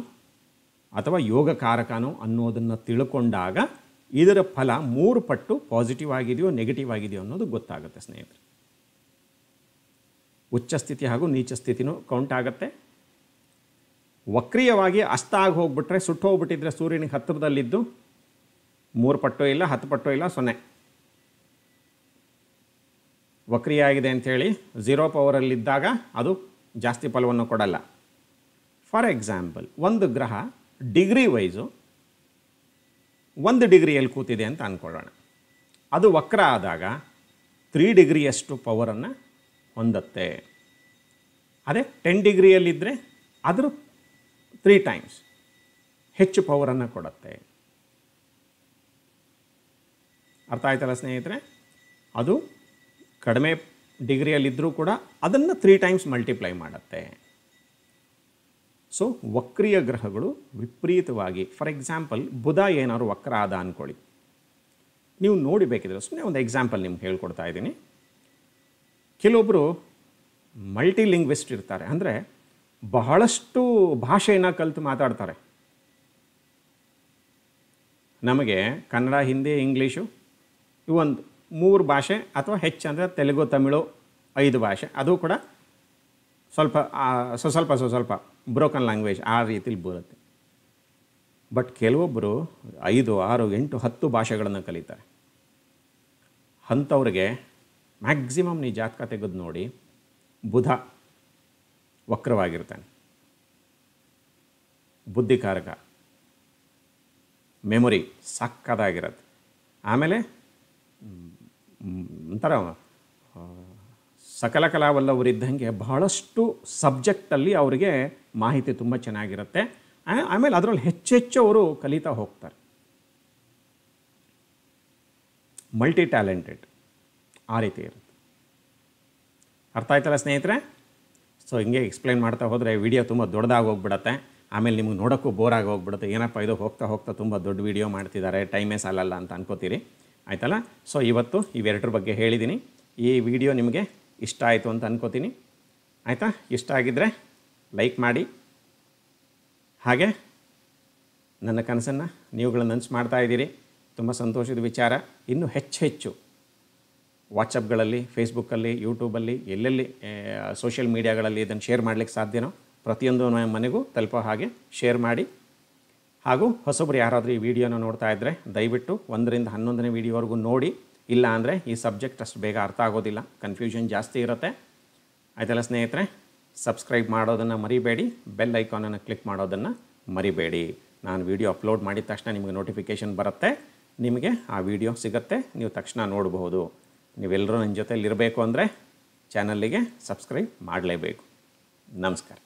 ಅಥವಾ ಯೋಗಕಾರಕನೋ ಅನ್ನೋದನ್ನು ತಿಳ್ಕೊಂಡಾಗ ಇದರ ಫಲ ಮೂರು ಪಟ್ಟು ಪಾಸಿಟಿವ್ ಆಗಿದೆಯೋ ನೆಗೆಟಿವ್ ಆಗಿದೆಯೋ ಅನ್ನೋದು ಗೊತ್ತಾಗುತ್ತೆ ಸ್ನೇಹಿತರೆ ಉಚ್ಚ ಸ್ಥಿತಿ ಹಾಗೂ ನೀಚ ಸ್ಥಿತಿನೂ ಕೌಂಟ್ ಆಗುತ್ತೆ ವಕ್ರೀಯವಾಗಿ ಅಸ್ತ ಆಗಿ ಹೋಗ್ಬಿಟ್ರೆ ಸುಟ್ಟು ಹೋಗ್ಬಿಟ್ಟಿದ್ರೆ ಸೂರ್ಯನಿಗೆ ಹತ್ತಿರದಲ್ಲಿದ್ದು ಮೂರು ಪಟ್ಟು ಇಲ್ಲ ಹತ್ತು ಪಟ್ಟು ಇಲ್ಲ ಸೊನ್ನೆ ವಕ್ರಿಯ ಆಗಿದೆ ಅಂಥೇಳಿ ಝೀರೋ ಪವರಲ್ಲಿದ್ದಾಗ ಅದು ಜಾಸ್ತಿ ಫಲವನ್ನು ಕೊಡಲ್ಲ ಫಾರ್ ಎಕ್ಸಾಂಪಲ್ ಒಂದು ಗ್ರಹ ಡಿಗ್ರಿ ವೈಸು ಒಂದು ಡಿಗ್ರಿಯಲ್ಲಿ ಕೂತಿದೆ ಅಂತ ಅಂದ್ಕೊಳ್ಳೋಣ ಅದು ವಕ್ರ ಆದಾಗ ತ್ರೀ ಡಿಗ್ರಿಯಷ್ಟು ಪವರನ್ನು ಹೊಂದತ್ತೆ ಅದೇ ಟೆನ್ ಡಿಗ್ರಿಯಲ್ಲಿದ್ದರೆ ಅದರ ತ್ರೀ ಟೈಮ್ಸ್ ಹೆಚ್ಚು ಪವರನ್ನು ಕೊಡತ್ತೆ ಅರ್ಥ ಆಯ್ತಲ್ಲ ಸ್ನೇಹಿತರೆ ಅದು ಕಡಿಮೆ ಡಿಗ್ರಿಯಲ್ಲಿದ್ದರೂ ಕೂಡ ಅದನ್ನು ತ್ರೀ ಟೈಮ್ಸ್ ಮಲ್ಟಿಪ್ಲೈ ಮಾಡುತ್ತೆ ಸೊ ವಕ್ರೀಯ ಗ್ರಹಗಳು ವಿಪರೀತವಾಗಿ ಫಾರ್ ಎಕ್ಸಾಂಪಲ್ ಬುಧ ಏನಾದ್ರು ವಕ್ರ ಆದ ಅಂದ್ಕೊಳ್ಳಿ ನೀವು ನೋಡಿಬೇಕಿದ್ರೆ ಸುಮ್ಮನೆ ಒಂದು ಎಕ್ಸಾಂಪಲ್ ನಿಮ್ಗೆ ಹೇಳ್ಕೊಡ್ತಾ ಇದ್ದೀನಿ ಕೆಲವೊಬ್ಬರು ಮಲ್ಟಿ ಲಿಂಗ್ವಿಸ್ಟ್ ಇರ್ತಾರೆ ಅಂದರೆ ಬಹಳಷ್ಟು ಭಾಷೆಯನ್ನು ಕಲಿತು ಮಾತಾಡ್ತಾರೆ ನಮಗೆ ಕನ್ನಡ ಹಿಂದಿ ಇಂಗ್ಲೀಷು ಒಂದು ಮೂರು ಭಾಷೆ ಅಥವಾ ಹೆಚ್ಚಂದರೆ ತೆಲುಗು ತಮಿಳು ಐದು ಭಾಷೆ ಅದು ಕೂಡ ಸ್ವಲ್ಪ ಸ್ವಲ್ಪ ಸ್ವಲ್ಪ ಬ್ರೋಕನ್ ಲ್ಯಾಂಗ್ವೇಜ್ ಆ ರೀತಿಲಿ ಬರುತ್ತೆ ಬಟ್ ಕೆಲವೊಬ್ಬರು ಐದು ಆರು ಎಂಟು ಹತ್ತು ಭಾಷೆಗಳನ್ನು ಕಲಿತಾರೆ ಅಂಥವ್ರಿಗೆ ಮ್ಯಾಕ್ಸಿಮಮ್ ನೀ ಜಾತಕ ತೆಗೆದು ನೋಡಿ ಬುಧ ವಕ್ರವಾಗಿರ್ತಾನೆ ಬುದ್ಧಿಕಾರಕ ಮೆಮೊರಿ ಸಕ್ಕದಾಗಿರತ್ತೆ ಆಮೇಲೆ ಒಂಥರ ಸಕಲ ಕಲಾವಲ್ಲವರಿದ್ದಂಗೆ ಬಹಳಷ್ಟು ಸಬ್ಜೆಕ್ಟಲ್ಲಿ ಅವರಿಗೆ ಮಾಹಿತಿ ತುಂಬ ಚೆನ್ನಾಗಿರುತ್ತೆ ಆಮೇಲೆ ಅದರಲ್ಲಿ ಹೆಚ್ಚೆಚ್ಚು ಅವರು ಕಲಿತಾ ಹೋಗ್ತಾರೆ ಮಲ್ಟಿ ಟ್ಯಾಲೆಂಟೆಡ್ ಆ ರೀತಿ ಇರುತ್ತೆ ಅರ್ಥ ಆಯ್ತಲ್ಲ ಸ್ನೇಹಿತರೆ ಸೊ ಹಿಂಗೆ ಎಕ್ಸ್ಪ್ಲೈನ್ ಮಾಡ್ತಾ ಹೋದರೆ ವಿಡಿಯೋ ತುಂಬ ದೊಡ್ಡದಾಗಿ ಹೋಗ್ಬಿಡತ್ತೆ ಆಮೇಲೆ ನಿಮಗೆ ನೋಡೋಕ್ಕೂ ಬೋರಾಗಿ ಹೋಗ್ಬಿಡುತ್ತೆ ಏನಪ್ಪ ಇದು ಹೋಗ್ತಾ ಹೋಗ್ತಾ ತುಂಬ ದೊಡ್ಡ ವಿಡಿಯೋ ಮಾಡ್ತಿದ್ದಾರೆ ಟೈಮೇ ಸಾಲಲ್ಲ ಅಂತ ಅನ್ಕೋತೀರಿ ಆಯ್ತಲ್ಲ ಸೊ ಇವತ್ತು ಇವೆರಡರ ಬಗ್ಗೆ ಹೇಳಿದ್ದೀನಿ ಈ ವಿಡಿಯೋ ನಿಮಗೆ ಇಷ್ಟ ಆಯಿತು ಅಂತ ಅನ್ಕೋತೀನಿ ಆಯಿತಾ ಇಷ್ಟ ಆಗಿದ್ದರೆ ಲೈಕ್ ಮಾಡಿ ಹಾಗೆ ನನ್ನ ಕನಸನ್ನು ನೀವುಗಳು ನನಸು ಮಾಡ್ತಾ ಇದ್ದೀರಿ ತುಂಬ ಸಂತೋಷದ ವಿಚಾರ ಇನ್ನೂ ಹೆಚ್ಚು ಹೆಚ್ಚು ವಾಟ್ಸಪ್ಗಳಲ್ಲಿ ಫೇಸ್ಬುಕ್ಕಲ್ಲಿ ಯೂಟ್ಯೂಬಲ್ಲಿ ಎಲ್ಲೆಲ್ಲಿ ಸೋಷಿಯಲ್ ಮೀಡಿಯಾಗಳಲ್ಲಿ ಇದನ್ನು ಶೇರ್ ಮಾಡಲಿಕ್ಕೆ ಸಾಧ್ಯನೋ ಪ್ರತಿಯೊಂದು ಮನೆಗೂ ತಲುಪೋ ಹಾಗೆ ಶೇರ್ ಮಾಡಿ ಹಾಗೂ ಹೊಸೊಬ್ಬರು ಯಾರಾದರೂ ಈ ವಿಡಿಯೋನ ನೋಡ್ತಾ ಇದ್ದರೆ ದಯವಿಟ್ಟು ಒಂದರಿಂದ ಹನ್ನೊಂದನೇ ವಿಡಿಯೋವರೆಗೂ ನೋಡಿ ಇಲ್ಲ ಅಂದರೆ ಈ ಸಬ್ಜೆಕ್ಟ್ ಅಷ್ಟು ಬೇಗ ಅರ್ಥ ಆಗೋದಿಲ್ಲ ಕನ್ಫ್ಯೂಷನ್ ಜಾಸ್ತಿ ಇರುತ್ತೆ ಆಯ್ತಲ್ಲ ಸ್ನೇಹಿತರೆ ಸಬ್ಸ್ಕ್ರೈಬ್ ಮಾಡೋದನ್ನು ಮರಿಬೇಡಿ ಬೆಲ್ ಐಕಾನನ್ನು ಕ್ಲಿಕ್ ಮಾಡೋದನ್ನು ಮರಿಬೇಡಿ ನಾನು ವಿಡಿಯೋ ಅಪ್ಲೋಡ್ ಮಾಡಿದ ತಕ್ಷಣ ನಿಮಗೆ ನೋಟಿಫಿಕೇಷನ್ ಬರುತ್ತೆ ನಿಮಗೆ ಆ ವಿಡಿಯೋ ಸಿಗುತ್ತೆ ನೀವು ತಕ್ಷಣ ನೋಡಬಹುದು ನೀವೆಲ್ಲರೂ ನನ್ನ ಜೊತೆಯಲ್ಲಿರಬೇಕು ಅಂದರೆ ಚಾನಲ್ಲಿಗೆ ಸಬ್ಸ್ಕ್ರೈಬ್ ಮಾಡಲೇಬೇಕು ನಮಸ್ಕಾರ